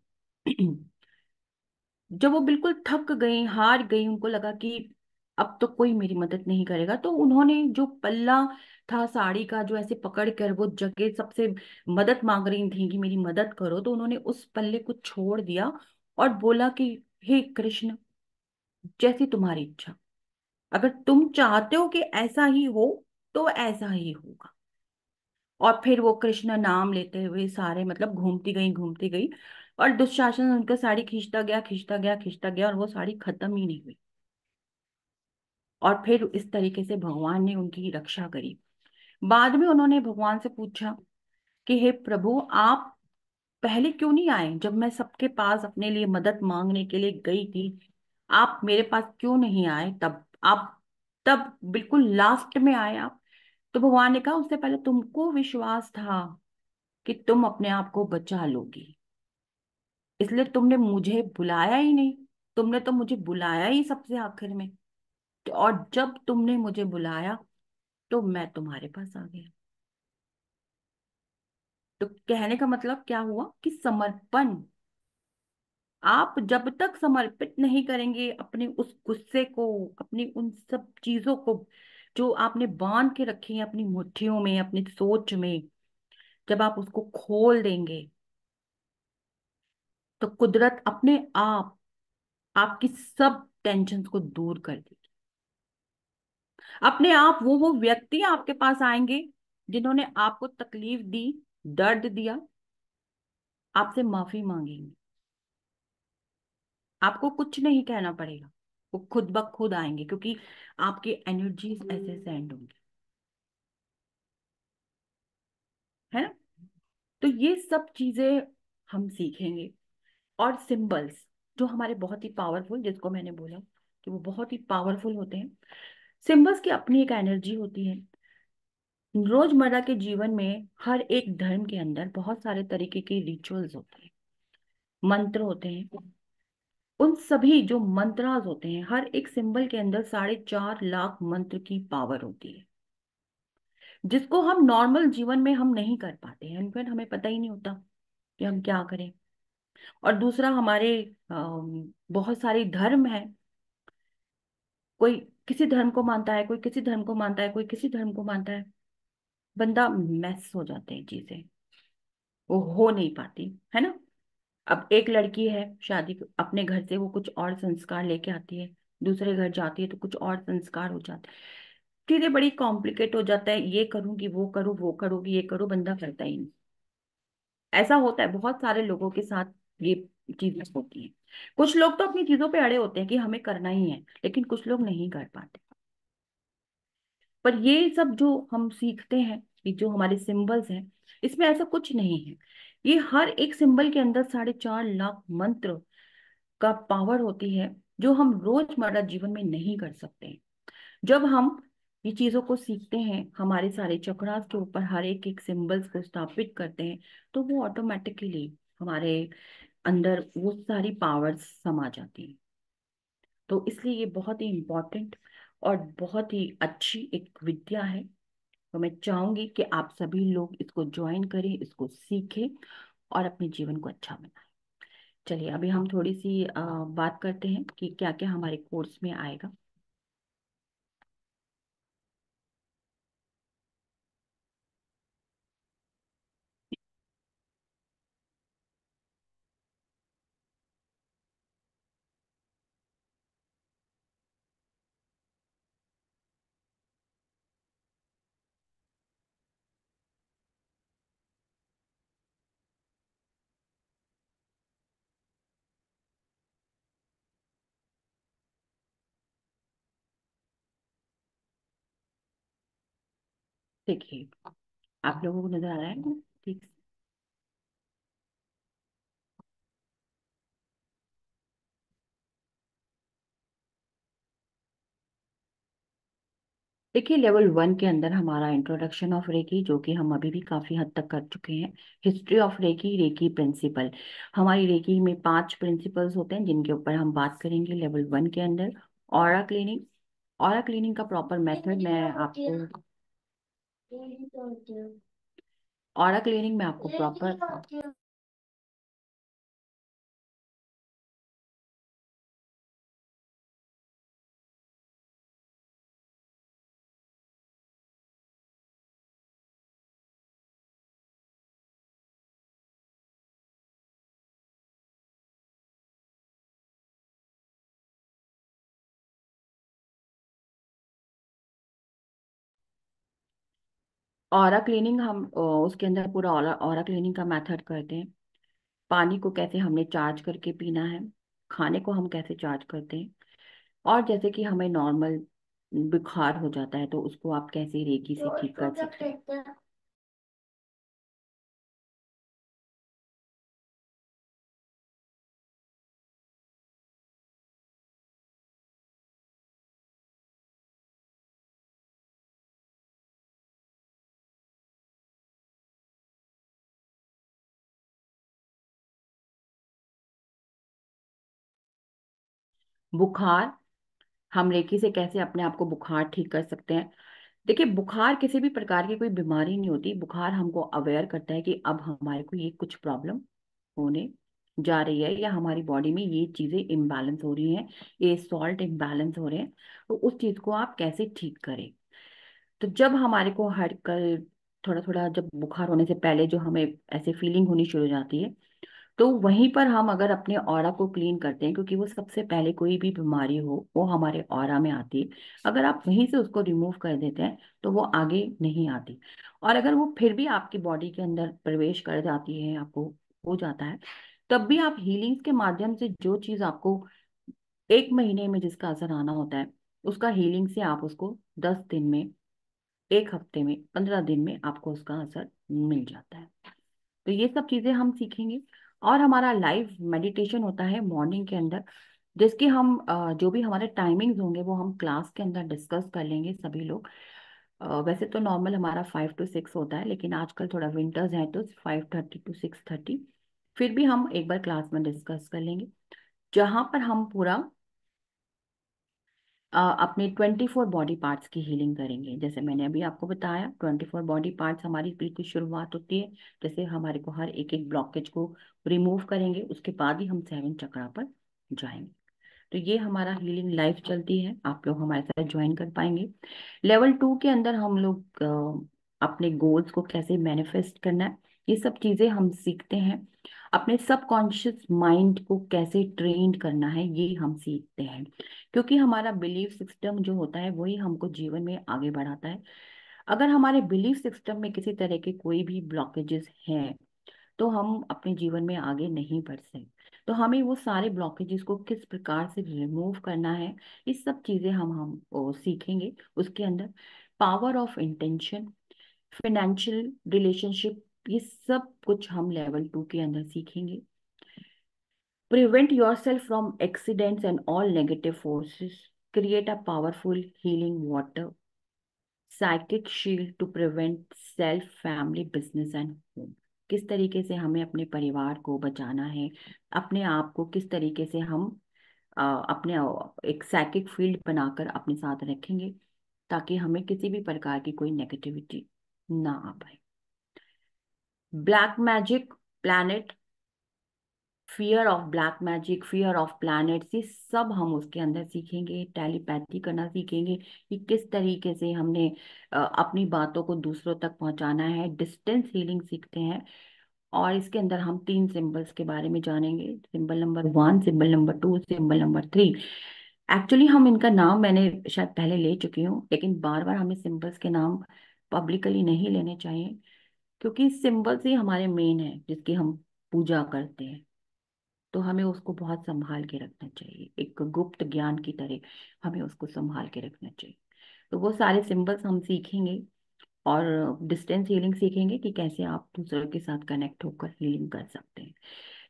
जब वो बिल्कुल थक गई हार गई उनको लगा कि अब तो कोई मेरी मदद नहीं करेगा तो उन्होंने जो पल्ला था साड़ी का जो ऐसे पकड़ कर वो जगह सबसे मदद मांग रही थी कि मेरी मदद करो तो उन्होंने उस पल्ले को छोड़ दिया और बोला कि हे कृष्ण जैसी तुम्हारी इच्छा अगर तुम चाहते हो कि ऐसा ही हो तो ऐसा ही होगा और फिर वो कृष्ण नाम लेते हुए सारे मतलब घूमती गई घूमती गई और दुशासन उनका साड़ी खींचता गया खींचता गया खींचता गया और वो साड़ी खत्म ही नहीं हुई और फिर इस तरीके से भगवान ने उनकी रक्षा करी बाद में उन्होंने भगवान से पूछा कि हे प्रभु आप पहले क्यों नहीं आए जब मैं सबके पास अपने लिए मदद मांगने के लिए गई थी आप मेरे पास क्यों नहीं आए तब आप तब बिल्कुल लास्ट में आए आप तो भगवान ने कहा उससे पहले तुमको विश्वास था कि तुम अपने आप को बचा लोगी इसलिए तुमने मुझे बुलाया ही नहीं तुमने तो मुझे बुलाया ही सबसे आखिर में तो और जब तुमने मुझे बुलाया तो मैं तुम्हारे पास आ गया तो कहने का मतलब क्या हुआ कि समर्पण आप जब तक समर्पित नहीं करेंगे अपने उस गुस्से को अपनी उन सब चीजों को जो आपने बांध के रखी है अपनी मुट्ठियों में अपनी सोच में जब आप उसको खोल देंगे तो कुदरत अपने आप आपकी सब टेंशन को दूर कर देगी अपने आप वो वो व्यक्ति आपके पास आएंगे जिन्होंने आपको तकलीफ दी दर्द दिया आपसे माफी मांगेंगे आपको कुछ नहीं कहना पड़ेगा वो खुद ब खुद आएंगे क्योंकि आपकी एनर्जीज ऐसे सेंड होंगी है ना तो ये सब चीजें हम सीखेंगे और सिंबल्स जो हमारे बहुत ही पावरफुल जिसको मैंने बोला कि वो बहुत ही पावरफुल होते हैं सिंबल्स की अपनी एक एनर्जी होती है रोजमर्रा के जीवन में हर एक धर्म के अंदर बहुत सारे तरीके के रिचुअल्स होते हैं मंत्र होते हैं उन सभी जो मंत्राज होते हैं हर एक सिंबल के अंदर साढ़े चार लाख मंत्र की पावर होती है जिसको हम नॉर्मल जीवन में हम नहीं कर पाते हैं इनफेक्ट हमें पता ही नहीं होता कि हम क्या करें और दूसरा हमारे बहुत सारे धर्म है कोई किसी धर्म को मानता है कोई किसी धर्म को मानता है कोई किसी धर्म को मानता है बंदा मैस हो जाते हैं चीजें वो हो नहीं पाती है ना अब एक लड़की है शादी अपने घर से वो कुछ और संस्कार लेके आती है दूसरे घर जाती है तो कुछ और संस्कार हो जाते चीजें बड़ी कॉम्प्लिकेट हो जाता है ये करूंगी वो करूँ वो करूंगी ये करूँ बंदा करता ही नहीं ऐसा होता है बहुत सारे लोगों के साथ ये चीजें होती हैं कुछ लोग तो अपनी चीजों पे अड़े होते हैं कि हमें करना ही है लेकिन कुछ लोग नहीं कर पाते पर ये सब जो हम सीखते हैं ये जो हमारे सिंबल्स हैं इसमें ऐसा कुछ नहीं है ये हर एक सिंबल के अंदर साढ़े चार लाख मंत्र का पावर होती है जो हम रोजमर्रा जीवन में नहीं कर सकते जब हम ये चीजों को सीखते हैं हमारे सारे चक्रास के ऊपर हर एक एक सिंबल्स को स्थापित करते हैं तो वो ऑटोमेटिकली हमारे अंदर वो सारी पावर्स समा जाती हैं तो इसलिए ये बहुत ही इम्पॉर्टेंट और बहुत ही अच्छी एक विद्या है तो मैं चाहूँगी कि आप सभी लोग इसको ज्वाइन करें इसको सीखें और अपने जीवन को अच्छा बनाएं चलिए अभी हम थोड़ी सी बात करते हैं कि क्या क्या हमारे कोर्स में आएगा देखिए आप लोगों को नजर आ रहा है ठीक देखिए लेवल वन के अंदर हमारा इंट्रोडक्शन ऑफ रेकी जो कि हम अभी भी काफ़ी हद तक कर चुके हैं history of reiki reiki principle हमारी रेकी में पांच प्रिंसिपल्स होते हैं जिनके ऊपर हम बात करेंगे लेवल वन के अंदर और क्लीनिंग और क्लीनिंग का प्रॉपर मेथड मैं आपको ऑरा क्लियरिंग में आपको प्रॉपर ऑरा क्लीनिंग हम उसके अंदर पूरा ऑरा ऑरा क्लीनिंग का मेथड करते हैं पानी को कैसे हमने चार्ज करके पीना है खाने को हम कैसे चार्ज करते हैं और जैसे कि हमें नॉर्मल बुखार हो जाता है तो उसको आप कैसे रेकी से तो ठीक कर सकते हैं बुखार हम रेकी से कैसे अपने आप को बुखार ठीक कर सकते हैं देखिए बुखार किसी भी प्रकार की कोई बीमारी नहीं होती बुखार हमको अवेयर करता है कि अब हमारे को ये कुछ प्रॉब्लम होने जा रही है या हमारी बॉडी में ये चीज़ें इम्बैलेंस हो रही हैं ये सॉल्ट इम्बैलेंस हो रहे हैं तो उस चीज़ को आप कैसे ठीक करें तो जब हमारे को हर कल थोड़ा थोड़ा जब बुखार होने से पहले जो हमें ऐसे फीलिंग होनी शुरू हो जाती है तो वहीं पर हम अगर अपने और को क्लीन करते हैं क्योंकि वो सबसे पहले कोई भी बीमारी हो वो हमारे और में आती है अगर आप वहीं से उसको रिमूव कर देते हैं तो वो आगे नहीं आती और अगर वो फिर भी आपकी बॉडी के अंदर प्रवेश कर जाती है आपको हो जाता है तब भी आप हीलिंग्स के माध्यम से जो चीज़ आपको एक महीने में जिसका असर आना होता है उसका हीलिंग से आप उसको दस दिन में एक हफ्ते में पंद्रह दिन में आपको उसका असर मिल जाता है तो ये सब चीज़ें हम सीखेंगे और हमारा लाइव मेडिटेशन होता है मॉर्निंग के अंदर जिसकी हम जो भी हमारे टाइमिंग्स होंगे वो हम क्लास के अंदर डिस्कस कर लेंगे सभी लोग वैसे तो नॉर्मल हमारा फाइव टू सिक्स होता है लेकिन आजकल थोड़ा विंटर्स हैं तो five thirty to six thirty फिर भी हम एक बार क्लास में डिस्कस कर लेंगे जहाँ पर हम पूरा अपने 24 बॉडी पार्ट्स की हीलिंग करेंगे जैसे मैंने अभी आपको बताया 24 बॉडी पार्ट्स हमारी बिल्कुल शुरुआत होती है जैसे हमारे को हर एक एक ब्लॉकेज को रिमूव करेंगे उसके बाद ही हम सेवन चक्रा पर जाएंगे तो ये हमारा हीलिंग लाइफ चलती है आप लोग हमारे साथ ज्वाइन कर पाएंगे लेवल टू के अंदर हम लोग अपने गोल्स को कैसे मैनिफेस्ट करना है ये सब चीज़ें हम सीखते हैं अपने सबकॉन्शियस माइंड को कैसे ट्रेन करना है ये हम सीखते हैं क्योंकि हमारा बिलीफ सिस्टम जो होता है वही हमको जीवन में आगे बढ़ाता है अगर हमारे बिलीफ सिस्टम में किसी तरह के कोई भी ब्लॉकेजेस हैं तो हम अपने जीवन में आगे नहीं बढ़ सकते तो हमें वो सारे ब्लॉकेजेस को किस प्रकार से रिमूव करना है ये सब चीज़ें हम हम सीखेंगे उसके अंदर power of intention financial relationship ये सब कुछ हम लेवल टू के अंदर सीखेंगे prevent yourself from accidents and all negative forces create a powerful healing water psychic shield to prevent self family business and home किस तरीके से हमें अपने परिवार को बचाना है अपने आप को किस तरीके से हम आ, अपने एक साइकिक फील्ड बनाकर अपने साथ रखेंगे ताकि हमें किसी भी प्रकार की कोई नेगेटिविटी ना आ पाए black magic planet fear of black magic fear of planets ये सब हम उसके अंदर सीखेंगे टेलीपैथी करना सीखेंगे कि किस तरीके से हमने अपनी बातों को दूसरों तक पहुंचाना है डिस्टेंस हीलिंग सीखते हैं और इसके अंदर हम तीन सिंबल्स के बारे में जानेंगे symbol number one symbol number two symbol number three actually हम इनका नाम मैंने शायद पहले ले चुकी हूँ लेकिन बार बार हमें सिंबल्स के नाम पब्लिकली नहीं लेने चाहिए क्योंकि सिंबल्स ही हमारे मेन है जिसकी हम पूजा करते हैं तो हमें उसको बहुत संभाल के रखना चाहिए एक गुप्त ज्ञान की तरह हमें उसको संभाल के रखना चाहिए तो वो सारे सिंबल्स हम सीखेंगे और डिस्टेंस हीलिंग सीखेंगे कि कैसे आप दूसरों के साथ कनेक्ट होकर हीलिंग कर सकते हैं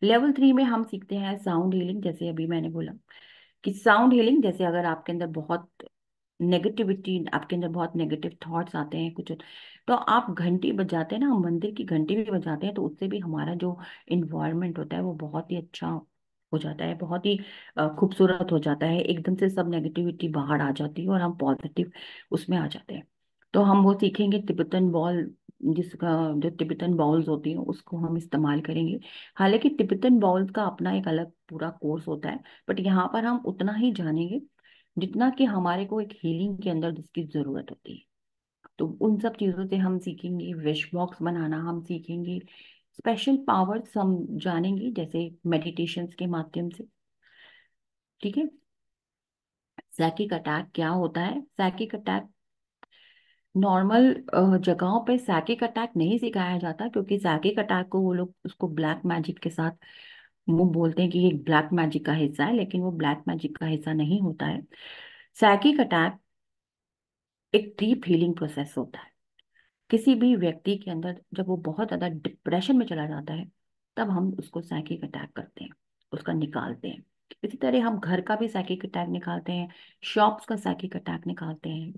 लेवल थ्री में हम सीखते हैं साउंड हीलिंग जैसे अभी मैंने बोला कि साउंड हीलिंग जैसे अगर आपके अंदर बहुत नेगेटिविटी आपके अंदर बहुत नेगेटिव थॉट्स आते हैं कुछ तो आप घंटी बजाते हैं ना हम मंदिर की घंटी भी बजाते हैं तो उससे भी हमारा जो इन्वायरमेंट होता है वो बहुत ही अच्छा हो जाता है बहुत ही खूबसूरत हो जाता है एकदम से सब नेगेटिविटी बाहर आ जाती है और हम पॉजिटिव उसमें आ जाते हैं तो हम वो सीखेंगे तिब्बतन बॉल जिसका जो तिब्बतन बाउल्स होती हैं उसको हम इस्तेमाल करेंगे हालांकि तिब्बतन बाउल्स का अपना एक अलग पूरा कोर्स होता है बट यहाँ पर हम उतना ही जानेंगे जितना कि हमारे को एक हीलिंग के अंदर जिसकी ज़रूरत होती है तो उन सब चीज़ों से हम सीखेंगे विश बॉक्स बनाना हम सीखेंगे स्पेशल पावर्स हम जानेंगे जैसे मेडिटेशन के माध्यम से ठीक है साइकिक अटैक क्या होता है साइकिक अटैक नॉर्मल जगहों पे साइकिक अटैक नहीं सिखाया जाता क्योंकि साइकिक अटैक को वो लोग उसको ब्लैक मैजिक के साथ वो बोलते हैं कि ये ब्लैक मैजिक का हिस्सा है लेकिन वो ब्लैक मैजिक का हिस्सा नहीं होता है साइकिक अटैक एक डीप हीलिंग प्रोसेस होता है किसी भी व्यक्ति के अंदर जब वो बहुत ज़्यादा डिप्रेशन में चला जाता है तब हम उसको साइकिक अटैक करते हैं उसका निकालते हैं इसी तरह हम घर का भी साइकिक अटैक निकालते हैं शॉप्स का साइकिक अटैक निकालते हैं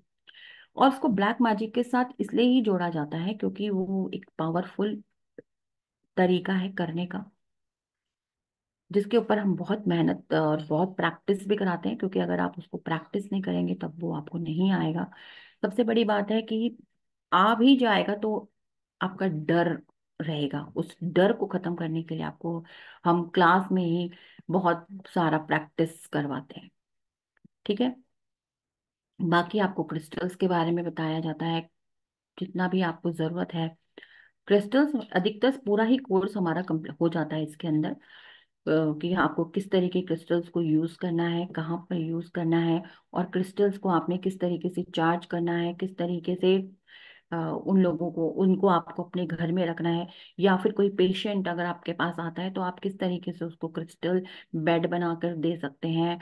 और उसको ब्लैक मैजिक के साथ इसलिए ही जोड़ा जाता है क्योंकि वो एक पावरफुल तरीका है करने का जिसके ऊपर हम बहुत मेहनत और बहुत प्रैक्टिस भी कराते हैं क्योंकि अगर आप उसको प्रैक्टिस नहीं करेंगे तब वो आपको नहीं आएगा सबसे बड़ी बात है कि आ भी जाएगा तो आपका डर रहेगा उस डर को खत्म करने के लिए आपको हम क्लास में ही बहुत सारा प्रैक्टिस करवाते हैं ठीक है बाकी आपको क्रिस्टल्स के बारे में बताया जाता है जितना भी आपको ज़रूरत है क्रिस्टल्स अधिकतर पूरा ही कोर्स हमारा हो जाता है इसके अंदर कि आपको किस तरह के क्रिस्टल्स को यूज़ करना है कहाँ पर यूज़ करना है और क्रिस्टल्स को आपने किस तरीके से चार्ज करना है किस तरीके से उन लोगों को उनको आपको अपने घर में रखना है या फिर कोई पेशेंट अगर आपके पास आता है तो आप किस तरीके से उसको क्रिस्टल बेड बनाकर दे सकते हैं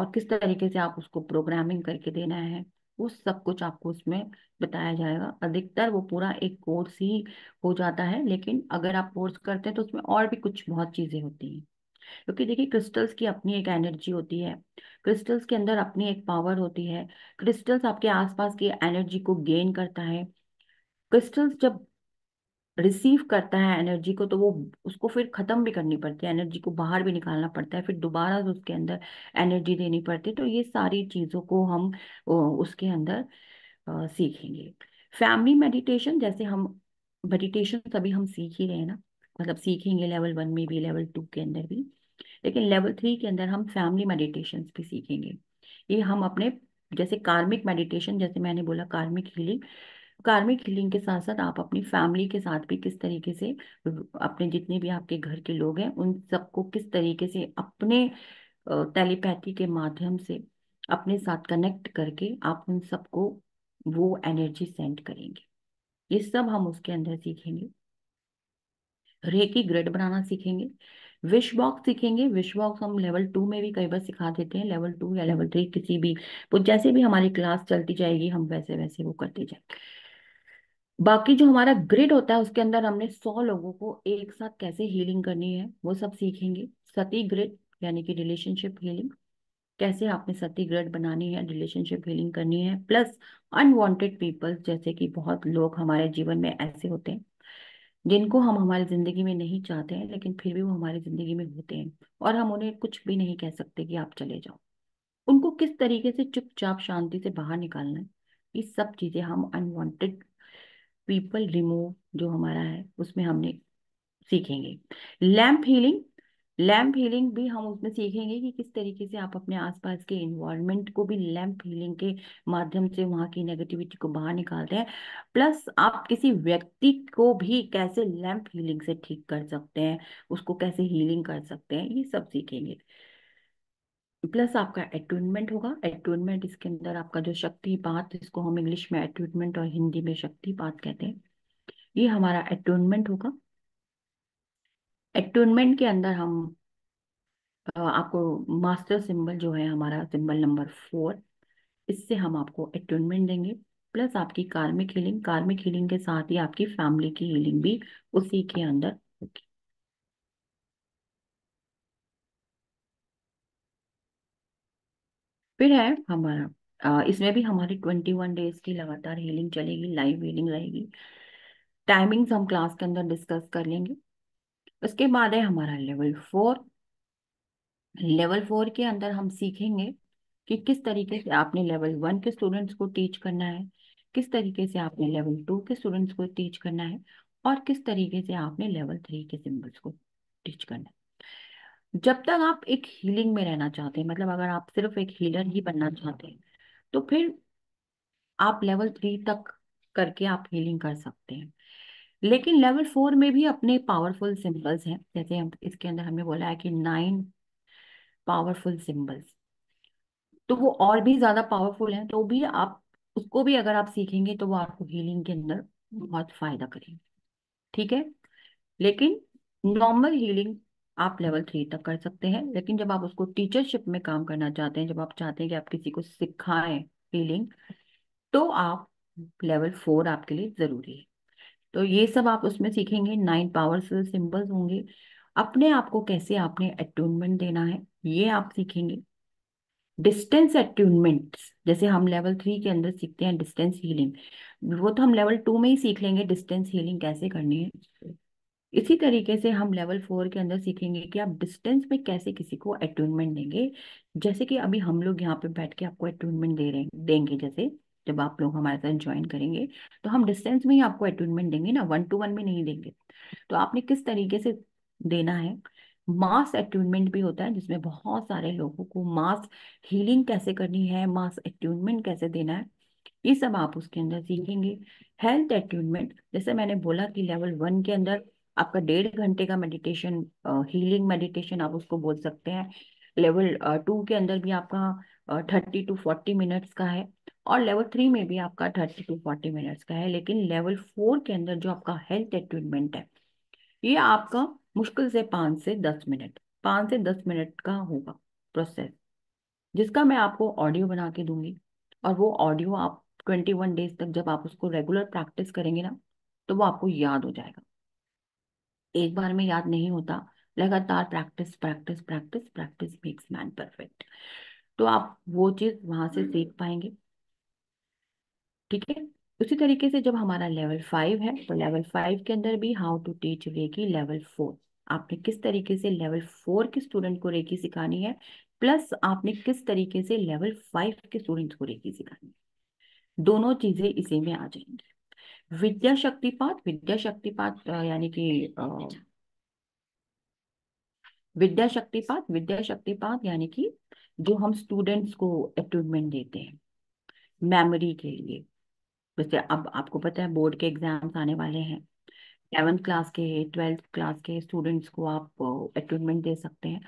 और किस तरीके से आप उसको प्रोग्रामिंग करके देना है वो सब कुछ आपको उसमें बताया जाएगा अधिकतर वो पूरा एक कोर्स ही हो जाता है लेकिन अगर आप कोर्स करते हैं तो उसमें और भी कुछ बहुत चीज़ें होती हैं क्योंकि देखिए क्रिस्टल्स की अपनी एक एनर्जी होती है क्रिस्टल्स के अंदर अपनी एक पावर होती है क्रिस्टल्स आपके आसपास की एनर्जी को गेन करता है क्रिस्टल्स जब रिसीव करता है एनर्जी को तो वो उसको फिर ख़त्म भी करनी पड़ती है एनर्जी को बाहर भी निकालना पड़ता है फिर दोबारा उसके अंदर एनर्जी देनी पड़ती है तो ये सारी चीज़ों को हम उसके अंदर सीखेंगे फैमिली मेडिटेशन जैसे हम मेडिटेशन सभी हम सीख ही रहे हैं ना मतलब सीखेंगे लेवल वन में भी लेवल टू के अंदर भी लेकिन लेवल थ्री के अंदर हम फैमिली मेडिटेशन भी सीखेंगे ये हम अपने जैसे कार्मिक मेडिटेशन जैसे मैंने बोला कार्मिक हीलिंग कार्मिक हीलिंग के साथ साथ आप अपनी फैमिली के साथ भी किस तरीके से अपने जितने भी आपके घर के लोग हैं उन सबको किस तरीके से अपने टेलीपैथी के माध्यम से अपने साथ कनेक्ट करके आप उन सबको वो एनर्जी सेंड करेंगे ये सब हम उसके अंदर सीखेंगे रेकी ग्रेड बनाना सीखेंगे विश बॉक्स सीखेंगे विश बॉक्स हम लेवल टू में भी कई बार सिखा देते हैं लेवल टू या लेवल थ्री किसी भी वो जैसे भी हमारी क्लास चलती जाएगी हम वैसे वैसे वो करते जाएंगे बाकी जो हमारा ग्रिड होता है उसके अंदर हमने सौ लोगों को एक साथ कैसे हीलिंग करनी है वो सब सीखेंगे सती ग्रिड यानी कि रिलेशनशिप हीलिंग कैसे आपने सती ग्रेड बनानी है रिलेशनशिप हीलिंग करनी है प्लस अनवांटेड पीपल जैसे कि बहुत लोग हमारे जीवन में ऐसे होते हैं जिनको हम हमारी जिंदगी में नहीं चाहते हैं लेकिन फिर भी वो हमारी जिंदगी में होते हैं और हम उन्हें कुछ भी नहीं कह सकते कि आप चले जाओ उनको किस तरीके से चुपचाप शांति से बाहर निकालना है ये सब चीजें हम अनवांटेड पीपल रिमूव जो हमारा है उसमें हमने सीखेंगे लैम्प हीलिंग लैम्प हीलिंग भी हम उसमें सीखेंगे कि किस तरीके से आप अपने आसपास के इन्वायरमेंट को भी लैम्प हीलिंग के माध्यम से वहां की नेगेटिविटी को बाहर निकालते हैं प्लस आप किसी व्यक्ति को भी कैसे लैम्प हीलिंग से ठीक कर सकते हैं उसको कैसे हीलिंग कर सकते हैं ये सब सीखेंगे प्लस आपका एट्यूनमेंट होगा एट्यूनमेंट इसके अंदर आपका जो शक्ति पात इसको हम इंग्लिश में एट्यूनमेंट और हिंदी में शक्ति पात कहते हैं ये हमारा एट्यूनमेंट होगा एटोनमेंट के अंदर हम आपको मास्टर सिंबल जो है हमारा सिंबल नंबर फोर इससे हम आपको एटोनमेंट देंगे प्लस आपकी कार्मिक हीलिंग कार्मिक हीलिंग के साथ ही आपकी फैमिली की हीलिंग भी उसी के अंदर होगी फिर है हमारा इसमें भी हमारी ट्वेंटी वन डेज की लगातार हीलिंग चलेगी लाइव हीलिंग रहेगी टाइमिंग्स हम क्लास के अंदर डिस्कस कर लेंगे उसके बाद है हमारा लेवल फोर लेवल फोर के अंदर हम सीखेंगे कि किस तरीके से आपने लेवल वन के स्टूडेंट्स को टीच करना है किस तरीके से आपने लेवल टू के स्टूडेंट्स को टीच करना है और किस तरीके से आपने लेवल थ्री के सिम्बल्स को टीच करना है जब तक आप एक हीलिंग में रहना चाहते हैं मतलब अगर आप सिर्फ एक हीलर ही बनना चाहते हैं तो फिर आप लेवल थ्री तक करके आप हीलिंग कर सकते हैं लेकिन लेवल फोर में भी अपने पावरफुल सिंबल्स हैं जैसे हम इसके अंदर हमने बोला है कि नाइन पावरफुल सिंबल्स तो वो और भी ज्यादा पावरफुल हैं तो भी आप उसको भी अगर आप सीखेंगे तो वो आपको हीलिंग के अंदर बहुत फायदा करेंगे ठीक है लेकिन नॉर्मल हीलिंग आप लेवल थ्री तक कर सकते हैं लेकिन जब आप उसको टीचरशिप में काम करना चाहते हैं जब आप चाहते हैं कि आप किसी को सिखाएं हीलिंग तो आप लेवल फोर आपके लिए जरूरी है तो ये सब आप उसमें सीखेंगे नाइन पावरफुल सिंबल्स होंगे अपने आप को कैसे आपने अटूनमेंट देना है ये आप सीखेंगे डिस्टेंस अटूनमेंट जैसे हम लेवल थ्री के अंदर सीखते हैं डिस्टेंस हीलिंग वो तो हम लेवल टू में ही सीख लेंगे डिस्टेंस हीलिंग कैसे करनी है इसी तरीके से हम लेवल फोर के अंदर सीखेंगे कि आप डिस्टेंस में कैसे किसी को अटूनमेंट देंगे जैसे कि अभी हम लोग यहाँ पे बैठ के आपको अटूनमेंट दे रहे देंगे जैसे जब आप लोग हमारे साथ ज्वाइन करेंगे तो हम डिस्टेंस में ही आपको अटूनमेंट देंगे ना वन टू वन में नहीं देंगे तो आपने किस तरीके से देना है मास अटूनमेंट भी होता है जिसमें बहुत सारे लोगों को मास हीलिंग कैसे करनी है मास अटूनमेंट कैसे देना है ये सब आप उसके अंदर सीखेंगे हेल्थ एट्यूनमेंट जैसे मैंने बोला कि लेवल वन के अंदर आपका डेढ़ घंटे का मेडिटेशन हीलिंग मेडिटेशन आप उसको बोल सकते हैं लेवल टू के अंदर भी आपका थर्टी टू फोर्टी मिनट्स का है और लेवल थ्री में भी आपका थर्टी टू फोर्टी मिनट्स का है लेकिन लेवल फोर के अंदर जो आपका हेल्थ ट्रीटमेंट है ये आपका मुश्किल से पाँच से दस मिनट पाँच से दस मिनट का होगा प्रोसेस जिसका मैं आपको ऑडियो बना के दूंगी और वो ऑडियो आप ट्वेंटी वन डेज तक जब आप उसको रेगुलर प्रैक्टिस करेंगे ना तो वो आपको याद हो जाएगा एक बार में याद नहीं होता लगातार practice practice practice practice makes man perfect तो आप वो चीज़ वहाँ से सीख पाएंगे ठीक है उसी तरीके से जब हमारा लेवल फाइव है तो लेवल फाइव के अंदर भी how to teach reiki level four आपने किस तरीके से लेवल फोर के स्टूडेंट को रेकी सिखानी है प्लस आपने किस तरीके से लेवल फाइव के स्टूडेंट को रेकी सिखानी है दोनों चीजें इसी में आ जाएंगी विद्या शक्ति पाठ विद्या शक्ति पाठ यानी कि विद्या शक्ति पाठ विद्या शक्ति पाठ यानी कि जो हम स्टूडेंट्स को अटूनमेंट देते हैं मेमोरी के लिए जैसे अब आपको पता है बोर्ड के एग्जाम्स आने वाले हैं सेवन्थ क्लास के ट्वेल्थ क्लास के स्टूडेंट्स को आप अटेंडमेंट दे सकते हैं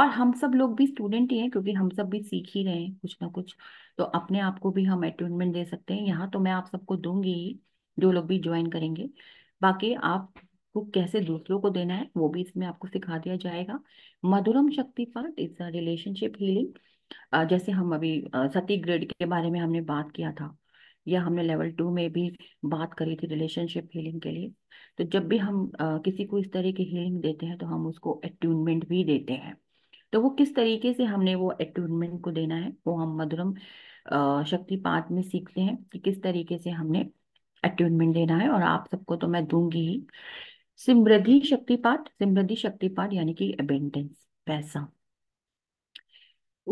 और हम सब लोग भी स्टूडेंट ही हैं क्योंकि हम सब भी सीख ही रहे हैं कुछ ना कुछ तो अपने आप को भी हम अटेंडमेंट दे सकते हैं यहाँ तो मैं आप सबको दूंगी ही जो लोग भी ज्वाइन करेंगे बाकी आपको कैसे दूसरों को देना है वो भी इसमें आपको सिखा दिया जाएगा मधुरम शक्ति पाठ इज रिलेशनशिप हीलिंग जैसे हम अभी सती ग्रेड के बारे में हमने बात किया था या हमने लेवल टू में भी बात करी थी रिलेशनशिप हीलिंग के लिए तो जब भी हम आ, किसी को इस तरह की हीलिंग देते हैं तो हम उसको अटूनमेंट भी देते हैं तो वो किस तरीके से हमने वो अटूनमेंट को देना है वो हम मधुरम शक्ति पाठ में सीखते हैं कि किस तरीके से हमने अटूनमेंट देना है और आप सबको तो मैं दूंगी ही समृद्धि शक्ति पाठ समृद्धि शक्ति पाठ यानी कि अबेंडेंस पैसा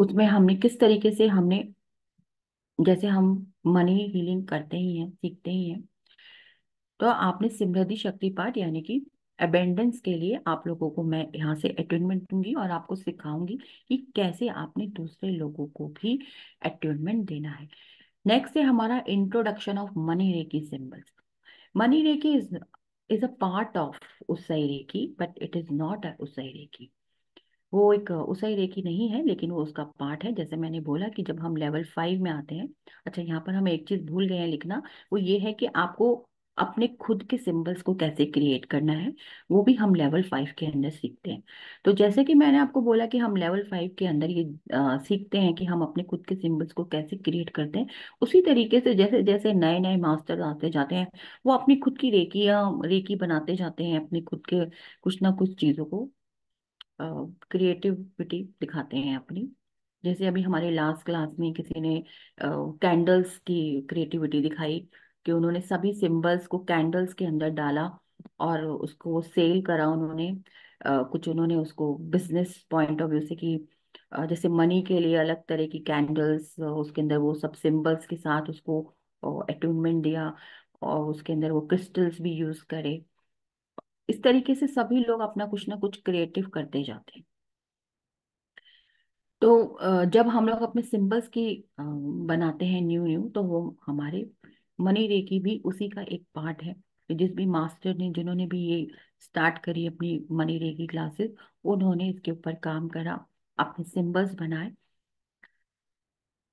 उसमें हमने किस तरीके से हमने जैसे हम मनी हीलिंग करते ही हैं सीखते ही हैं तो आपने सिमृद्धि शक्ति पाठ यानी कि अबेंडेंस के लिए आप लोगों को मैं यहाँ से अटोनमेंट दूंगी और आपको सिखाऊंगी कि कैसे आपने दूसरे लोगों को भी अटोनमेंट देना है नेक्स्ट है हमारा introduction of money reiki symbols money reiki is is a part of उसकी but it is not a उसकी वो एक उसाई रेखी नहीं है लेकिन वो उसका पार्ट है जैसे मैंने बोला कि जब हम लेवल फाइव में आते हैं अच्छा यहाँ पर हम एक चीज़ भूल गए हैं लिखना वो ये है कि आपको अपने खुद के सिंबल्स को कैसे क्रिएट करना है वो भी हम लेवल फाइव के अंदर सीखते हैं तो जैसे कि मैंने आपको बोला कि हम लेवल फाइव के अंदर ये आ, सीखते हैं कि हम अपने खुद के सिंबल्स को कैसे क्रिएट करते हैं उसी तरीके से जैसे जैसे नए नए मास्टर आते जाते हैं वो अपनी खुद की रेकियाँ रेकी बनाते जाते हैं अपने खुद के कुछ ना कुछ चीज़ों को क्रिएटिविटी दिखाते हैं अपनी जैसे अभी हमारे लास्ट क्लास में किसी ने कैंडल्स की क्रिएटिविटी दिखाई कि उन्होंने सभी सिंबल्स को कैंडल्स के अंदर डाला और उसको सेल करा उन्होंने uh, कुछ उन्होंने उसको बिजनेस पॉइंट ऑफ व्यू से कि uh, जैसे मनी के लिए अलग तरह की कैंडल्स uh, उसके अंदर वो सब सिंबल्स के साथ उसको अटूनमेंट दिया और उसके अंदर वो क्रिस्टल्स भी यूज करे इस तरीके से सभी लोग अपना कुछ ना कुछ क्रिएटिव करते जाते हैं तो जब हम लोग अपने सिंबल्स की बनाते हैं न्यू न्यू तो वो हमारे मनी रेकी भी उसी का एक पार्ट है जिस भी मास्टर ने जिन्होंने भी ये स्टार्ट करी अपनी मनी रेकी क्लासेस उन्होंने इसके ऊपर काम करा अपने सिंबल्स बनाए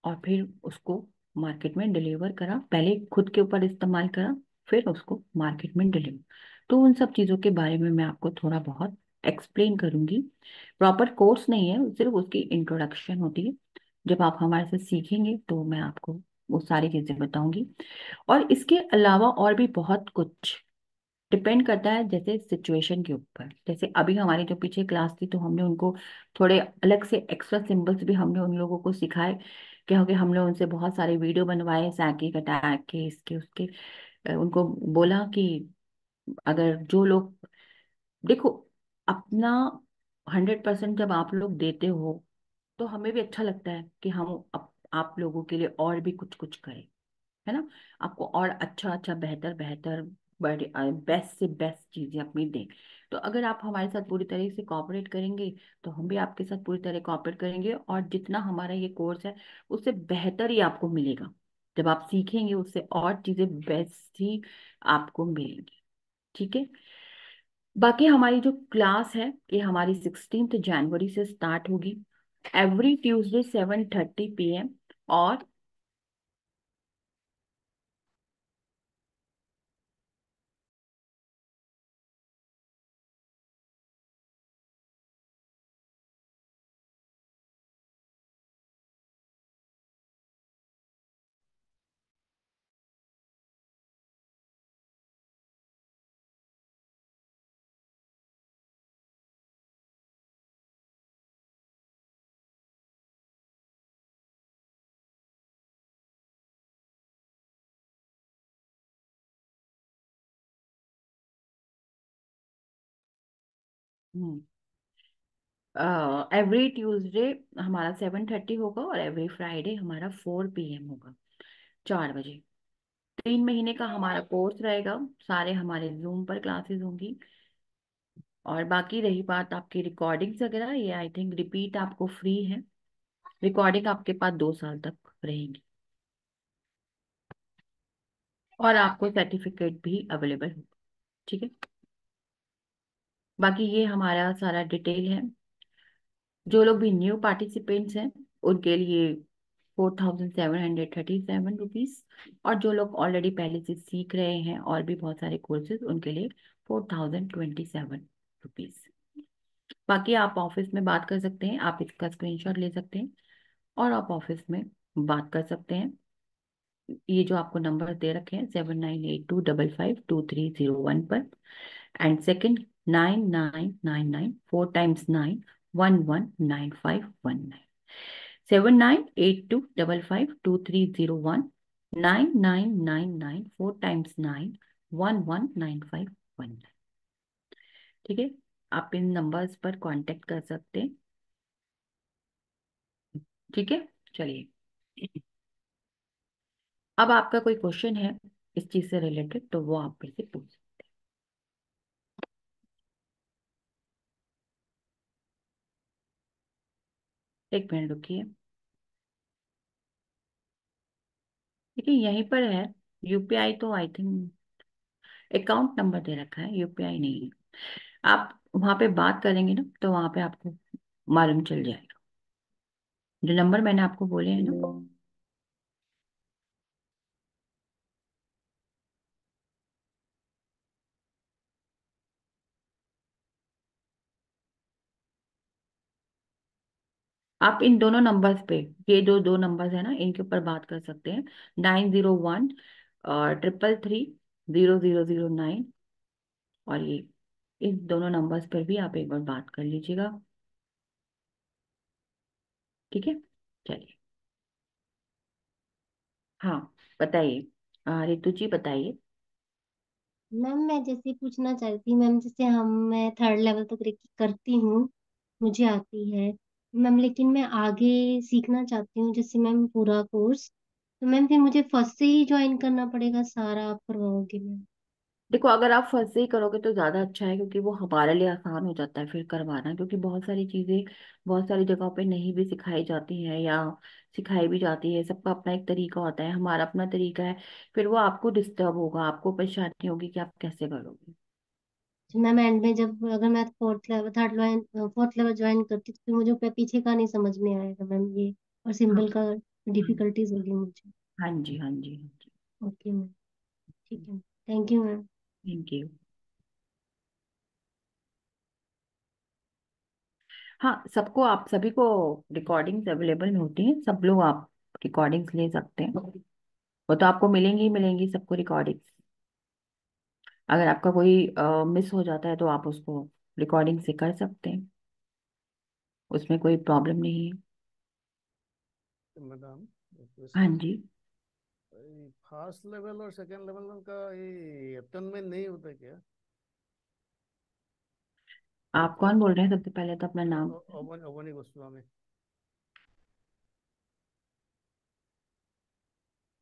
और फिर उसको मार्केट में डिलीवर करा पहले खुद के ऊपर इस्तेमाल करा फिर उसको मार्केट में डिलीवर तो उन सब चीज़ों के बारे में मैं आपको थोड़ा बहुत एक्सप्लेन करूंगी प्रॉपर कोर्स नहीं है सिर्फ उसकी इंट्रोडक्शन होती है जब आप हमारे से सीखेंगे तो मैं आपको वो सारी चीज़ें बताऊंगी और इसके अलावा और भी बहुत कुछ डिपेंड करता है जैसे सिचुएशन के ऊपर जैसे अभी हमारी जो पीछे क्लास थी तो हमने उनको थोड़े अलग से एक्स्ट्रा सिंबल्स भी हमने उन लोगों को सिखाए क्योंकि हमने उनसे बहुत सारे वीडियो बनवाए सैके कटाक के इसके उसके उनको बोला कि अगर जो लोग देखो अपना हंड्रेड परसेंट जब आप लोग देते हो तो हमें भी अच्छा लगता है कि हम अप, आप लोगों के लिए और भी कुछ कुछ करें है ना आपको और अच्छा अच्छा बेहतर बेहतर बड़े बेस्ट से बेस्ट चीज़ें अपनी दें तो अगर आप हमारे साथ पूरी तरह से कॉपरेट करेंगे तो हम भी आपके साथ पूरी तरह कॉपरेट करेंगे और जितना हमारा ये कोर्स है उससे बेहतर ही आपको मिलेगा जब आप सीखेंगे उससे और चीज़ें बेस्ट ही आपको मिलेंगी ठीक है बाकी हमारी जो क्लास है ये हमारी सिक्सटीन जनवरी से स्टार्ट होगी every Tuesday seven thirty P M और एवरी हम्म। ट्यूसडे हमारा सेवन थर्टी होगा और एवरी फ्राइडे हमारा फोर पी एम होगा चार बजे तीन महीने का हमारा कोर्स रहेगा सारे हमारे जूम पर क्लासेस होंगी और बाकी रही बात आपकी रिकॉर्डिंग वगैरह ये आई थिंक रिपीट आपको फ्री है रिकॉर्डिंग आपके पास दो साल तक रहेगी और आपको सर्टिफिकेट भी अवेलेबल होगा ठीक है बाकी ये हमारा सारा डिटेल है जो लोग भी न्यू पार्टिसिपेंट्स हैं उनके लिए four thousand seven hundred thirty seven rupees और जो लोग ऑलरेडी पहले से सीख रहे हैं और भी बहुत सारे कोर्सेज उनके लिए four thousand twenty seven rupees बाकी आप ऑफिस में बात कर सकते हैं आप इसका स्क्रीनशॉट ले सकते हैं और आप ऑफिस में बात कर सकते हैं ये जो आपको नंबर दे रखे हैं seven nine eight two double five two three zero one पर and second nine nine nine nine four times nine one one nine five one nine seven nine eight two double five two three zero one nine nine nine nine four times nine one one nine five one nine ठीक है आप इन numbers पर contact कर सकते हैं ठीक है चलिए अब आपका कोई क्वेश्चन है इस चीज से रिलेटेड तो वो आप फिर से पूछ एक मिनट रुकिए देखिए यहीं पर है यूपीआई तो आई थिंक अकाउंट नंबर दे रखा है यूपीआई नहीं है आप वहां पे बात करेंगे ना तो वहां पे आपको मालूम चल जाएगा जो नंबर मैंने आपको बोले हैं ना आप इन दोनों नंबर्स पे ये जो दो नंबर्स है ना इनके ऊपर बात कर सकते हैं नाइन जीरो वन और triple three zero zero zero nine और ये इन दोनों नंबर्स पर भी आप एक बार बात कर लीजिएगा ठीक है चलिए हाँ बताइए रितु जी बताइए मैम मैं जैसे पूछना चाहती मैम जैसे हम मैं थर्ड लेवल तक तो करती हूँ मुझे आती है मैम लेकिन मैं आगे सीखना चाहती हूँ जैसे मैम पूरा कोर्स तो मैम फिर मुझे फर्स्ट से ही ज्वाइन करना पड़ेगा सारा आप करवाओगे मैम देखो अगर आप फर्स्ट से ही करोगे तो ज़्यादा अच्छा है क्योंकि वो हमारे लिए आसान हो जाता है फिर करवाना क्योंकि बहुत सारी चीज़ें बहुत सारी जगहों पे नहीं भी सिखाई जाती हैं या सिखाई भी जाती है सबका अपना एक तरीका होता है हमारा अपना तरीका है फिर वो आपको डिस्टर्ब होगा आपको परेशानी होगी कि आप कैसे करोगे मैम एंड में जब अगर मैं fourth level third line fourth level join करती तो फिर मुझे पे- पीछे का नहीं समझ में आएगा मैम ये और सिंबल हाँ। का डिफिकल्टीज होगी मुझे हाँ जी हाँ जी हाँ जी ओके मैम ठीक है thank you ma'am thank you हाँ सबको आप सभी को रिकॉर्डिंग्स अवेलेबल होती हैं सब लोग आप रिकॉर्डिंग्स ले सकते हैं वो तो आपको मिलेंगी मिलेंगी सबको रिकॉर्डिंग्स अगर आपका कोई आ, मिस हो जाता है तो आप उसको रिकॉर्डिंग से कर सकते हैं उसमें कोई प्रॉब्लम नहीं है मैडम तो हाँ जी फर्स्ट लेवल और सेकंड लेवल का ये अटेंडमेंट नहीं होता क्या आप कौन बोल रहे हैं सबसे पहले तो अपना नाम अवन अवनी गोस्वामी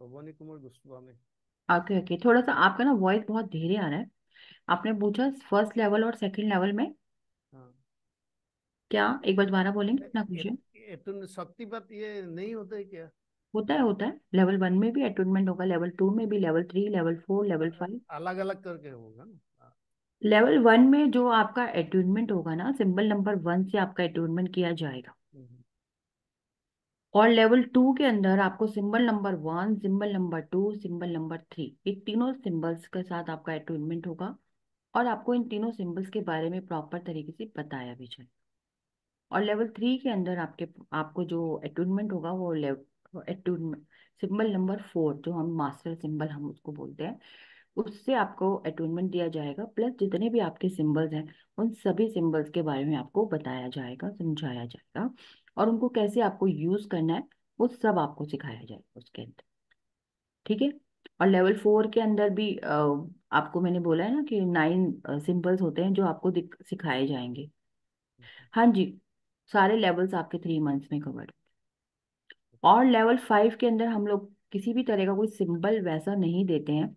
अवनी कुमार गोस्वामी ओके ओके थोड़ा सा आपका ना वॉइस बहुत धीरे आ रहा है आपने पूछा फर्स्ट लेवल और सेकंड लेवल में हाँ। क्या एक बार दोबारा बोलेंगे ए- क्वेश्चन ये नहीं होता है क्या होता है होता है लेवल वन में भी अटूनमेंट होगा लेवल टू में भी level three level four level five अलग अलग करके होगा ना लेवल हाँ। वन में जो आपका अटूनमेंट होगा ना सिंबल नंबर वन से आपका अटूनमेंट किया जाएगा और लेवल टू के अंदर आपको symbol number one symbol number two symbol number three ये तीनों सिंबल्स के साथ आपका अटोनमेंट होगा और आपको इन तीनों सिंबल्स के बारे में प्रॉपर तरीके से बताया भी जाएगा और लेवल थ्री के अंदर आपके आपको जो अटोनमेंट होगा वो लेवल सिंबल नंबर फोर जो हम मास्टर सिंबल हम उसको बोलते हैं उससे आपको अटोनमेंट दिया जाएगा प्लस जितने भी आपके सिंबल्स हैं उन सभी सिंबल्स के बारे में आपको बताया जाएगा समझाया जाएगा और उनको कैसे आपको यूज करना है वो सब आपको सिखाया जाएगा उसके अंदर ठीक है और लेवल फोर के अंदर भी आपको मैंने बोला है ना कि नाइन सिंपल्स होते हैं जो आपको सिखाए जाएंगे हाँ जी सारे लेवल्स आपके थ्री मंथ्स में कवर और लेवल फाइव के अंदर हम लोग किसी भी तरह का कोई सिंपल वैसा नहीं देते हैं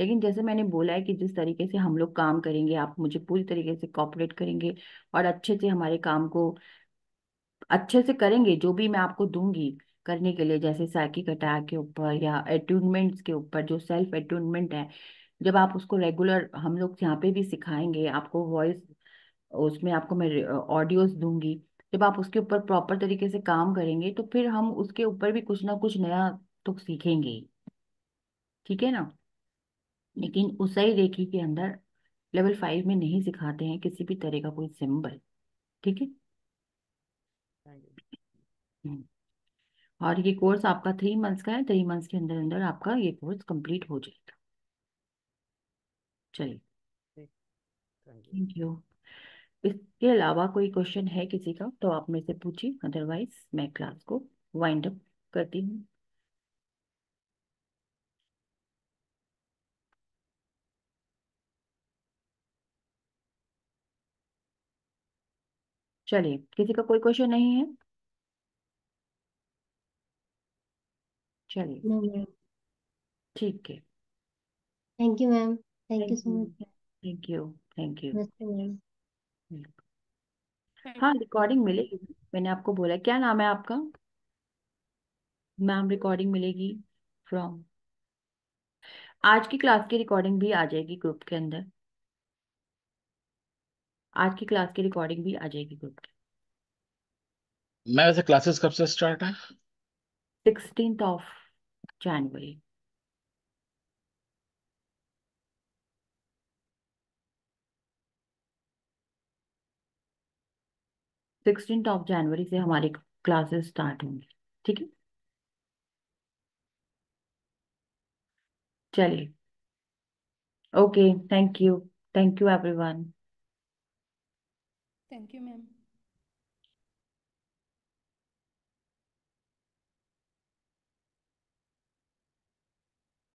लेकिन जैसे मैंने बोला है कि जिस तरीके से हम लोग काम करेंगे आप मुझे पूरी तरीके से कॉपरेट करेंगे और अच्छे से हमारे काम को अच्छे से करेंगे जो भी मैं आपको दूंगी करने के लिए जैसे साइकिक अटैक के ऊपर या एट्यूनमेंट्स के ऊपर जो सेल्फ एट्यूनमेंट है जब आप उसको रेगुलर हम लोग यहाँ पे भी सिखाएंगे आपको वॉइस उसमें आपको मैं ऑडियोज दूंगी जब आप उसके ऊपर प्रॉपर तरीके से काम करेंगे तो फिर हम उसके ऊपर भी कुछ ना कुछ नया तो सीखेंगे ठीक है ना लेकिन ही रेखी के अंदर लेवल फाइव में नहीं सिखाते हैं किसी भी तरह का कोई सिंबल ठीक है और ये कोर्स आपका थ्री मंथ्स का है थ्री मंथ्स के अंदर अंदर आपका ये कोर्स कंप्लीट हो जाएगा चलिए थैंक यू इसके अलावा कोई क्वेश्चन है किसी का तो आप मेरे से पूछिए अदरवाइज मैं क्लास को वाइंड अप करती हूँ चलिए किसी का कोई क्वेश्चन नहीं है चलिए ठीक है thank you ma'am thank you so much thank you thank you हाँ रिकॉर्डिंग मिलेगी मैंने आपको बोला क्या नाम है आपका मैम रिकॉर्डिंग मिलेगी फ्रॉम आज की क्लास की रिकॉर्डिंग भी आ जाएगी ग्रुप के अंदर आज की क्लास की रिकॉर्डिंग भी आ जाएगी ग्रुप के मैं वैसे क्लासेस कब से स्टार्ट है sixteen of January. Sixteen of जनवरी से हमारी क्लासेस स्टार्ट होंगी ठीक है चलिए okay thank you thank you everyone thank you ma'am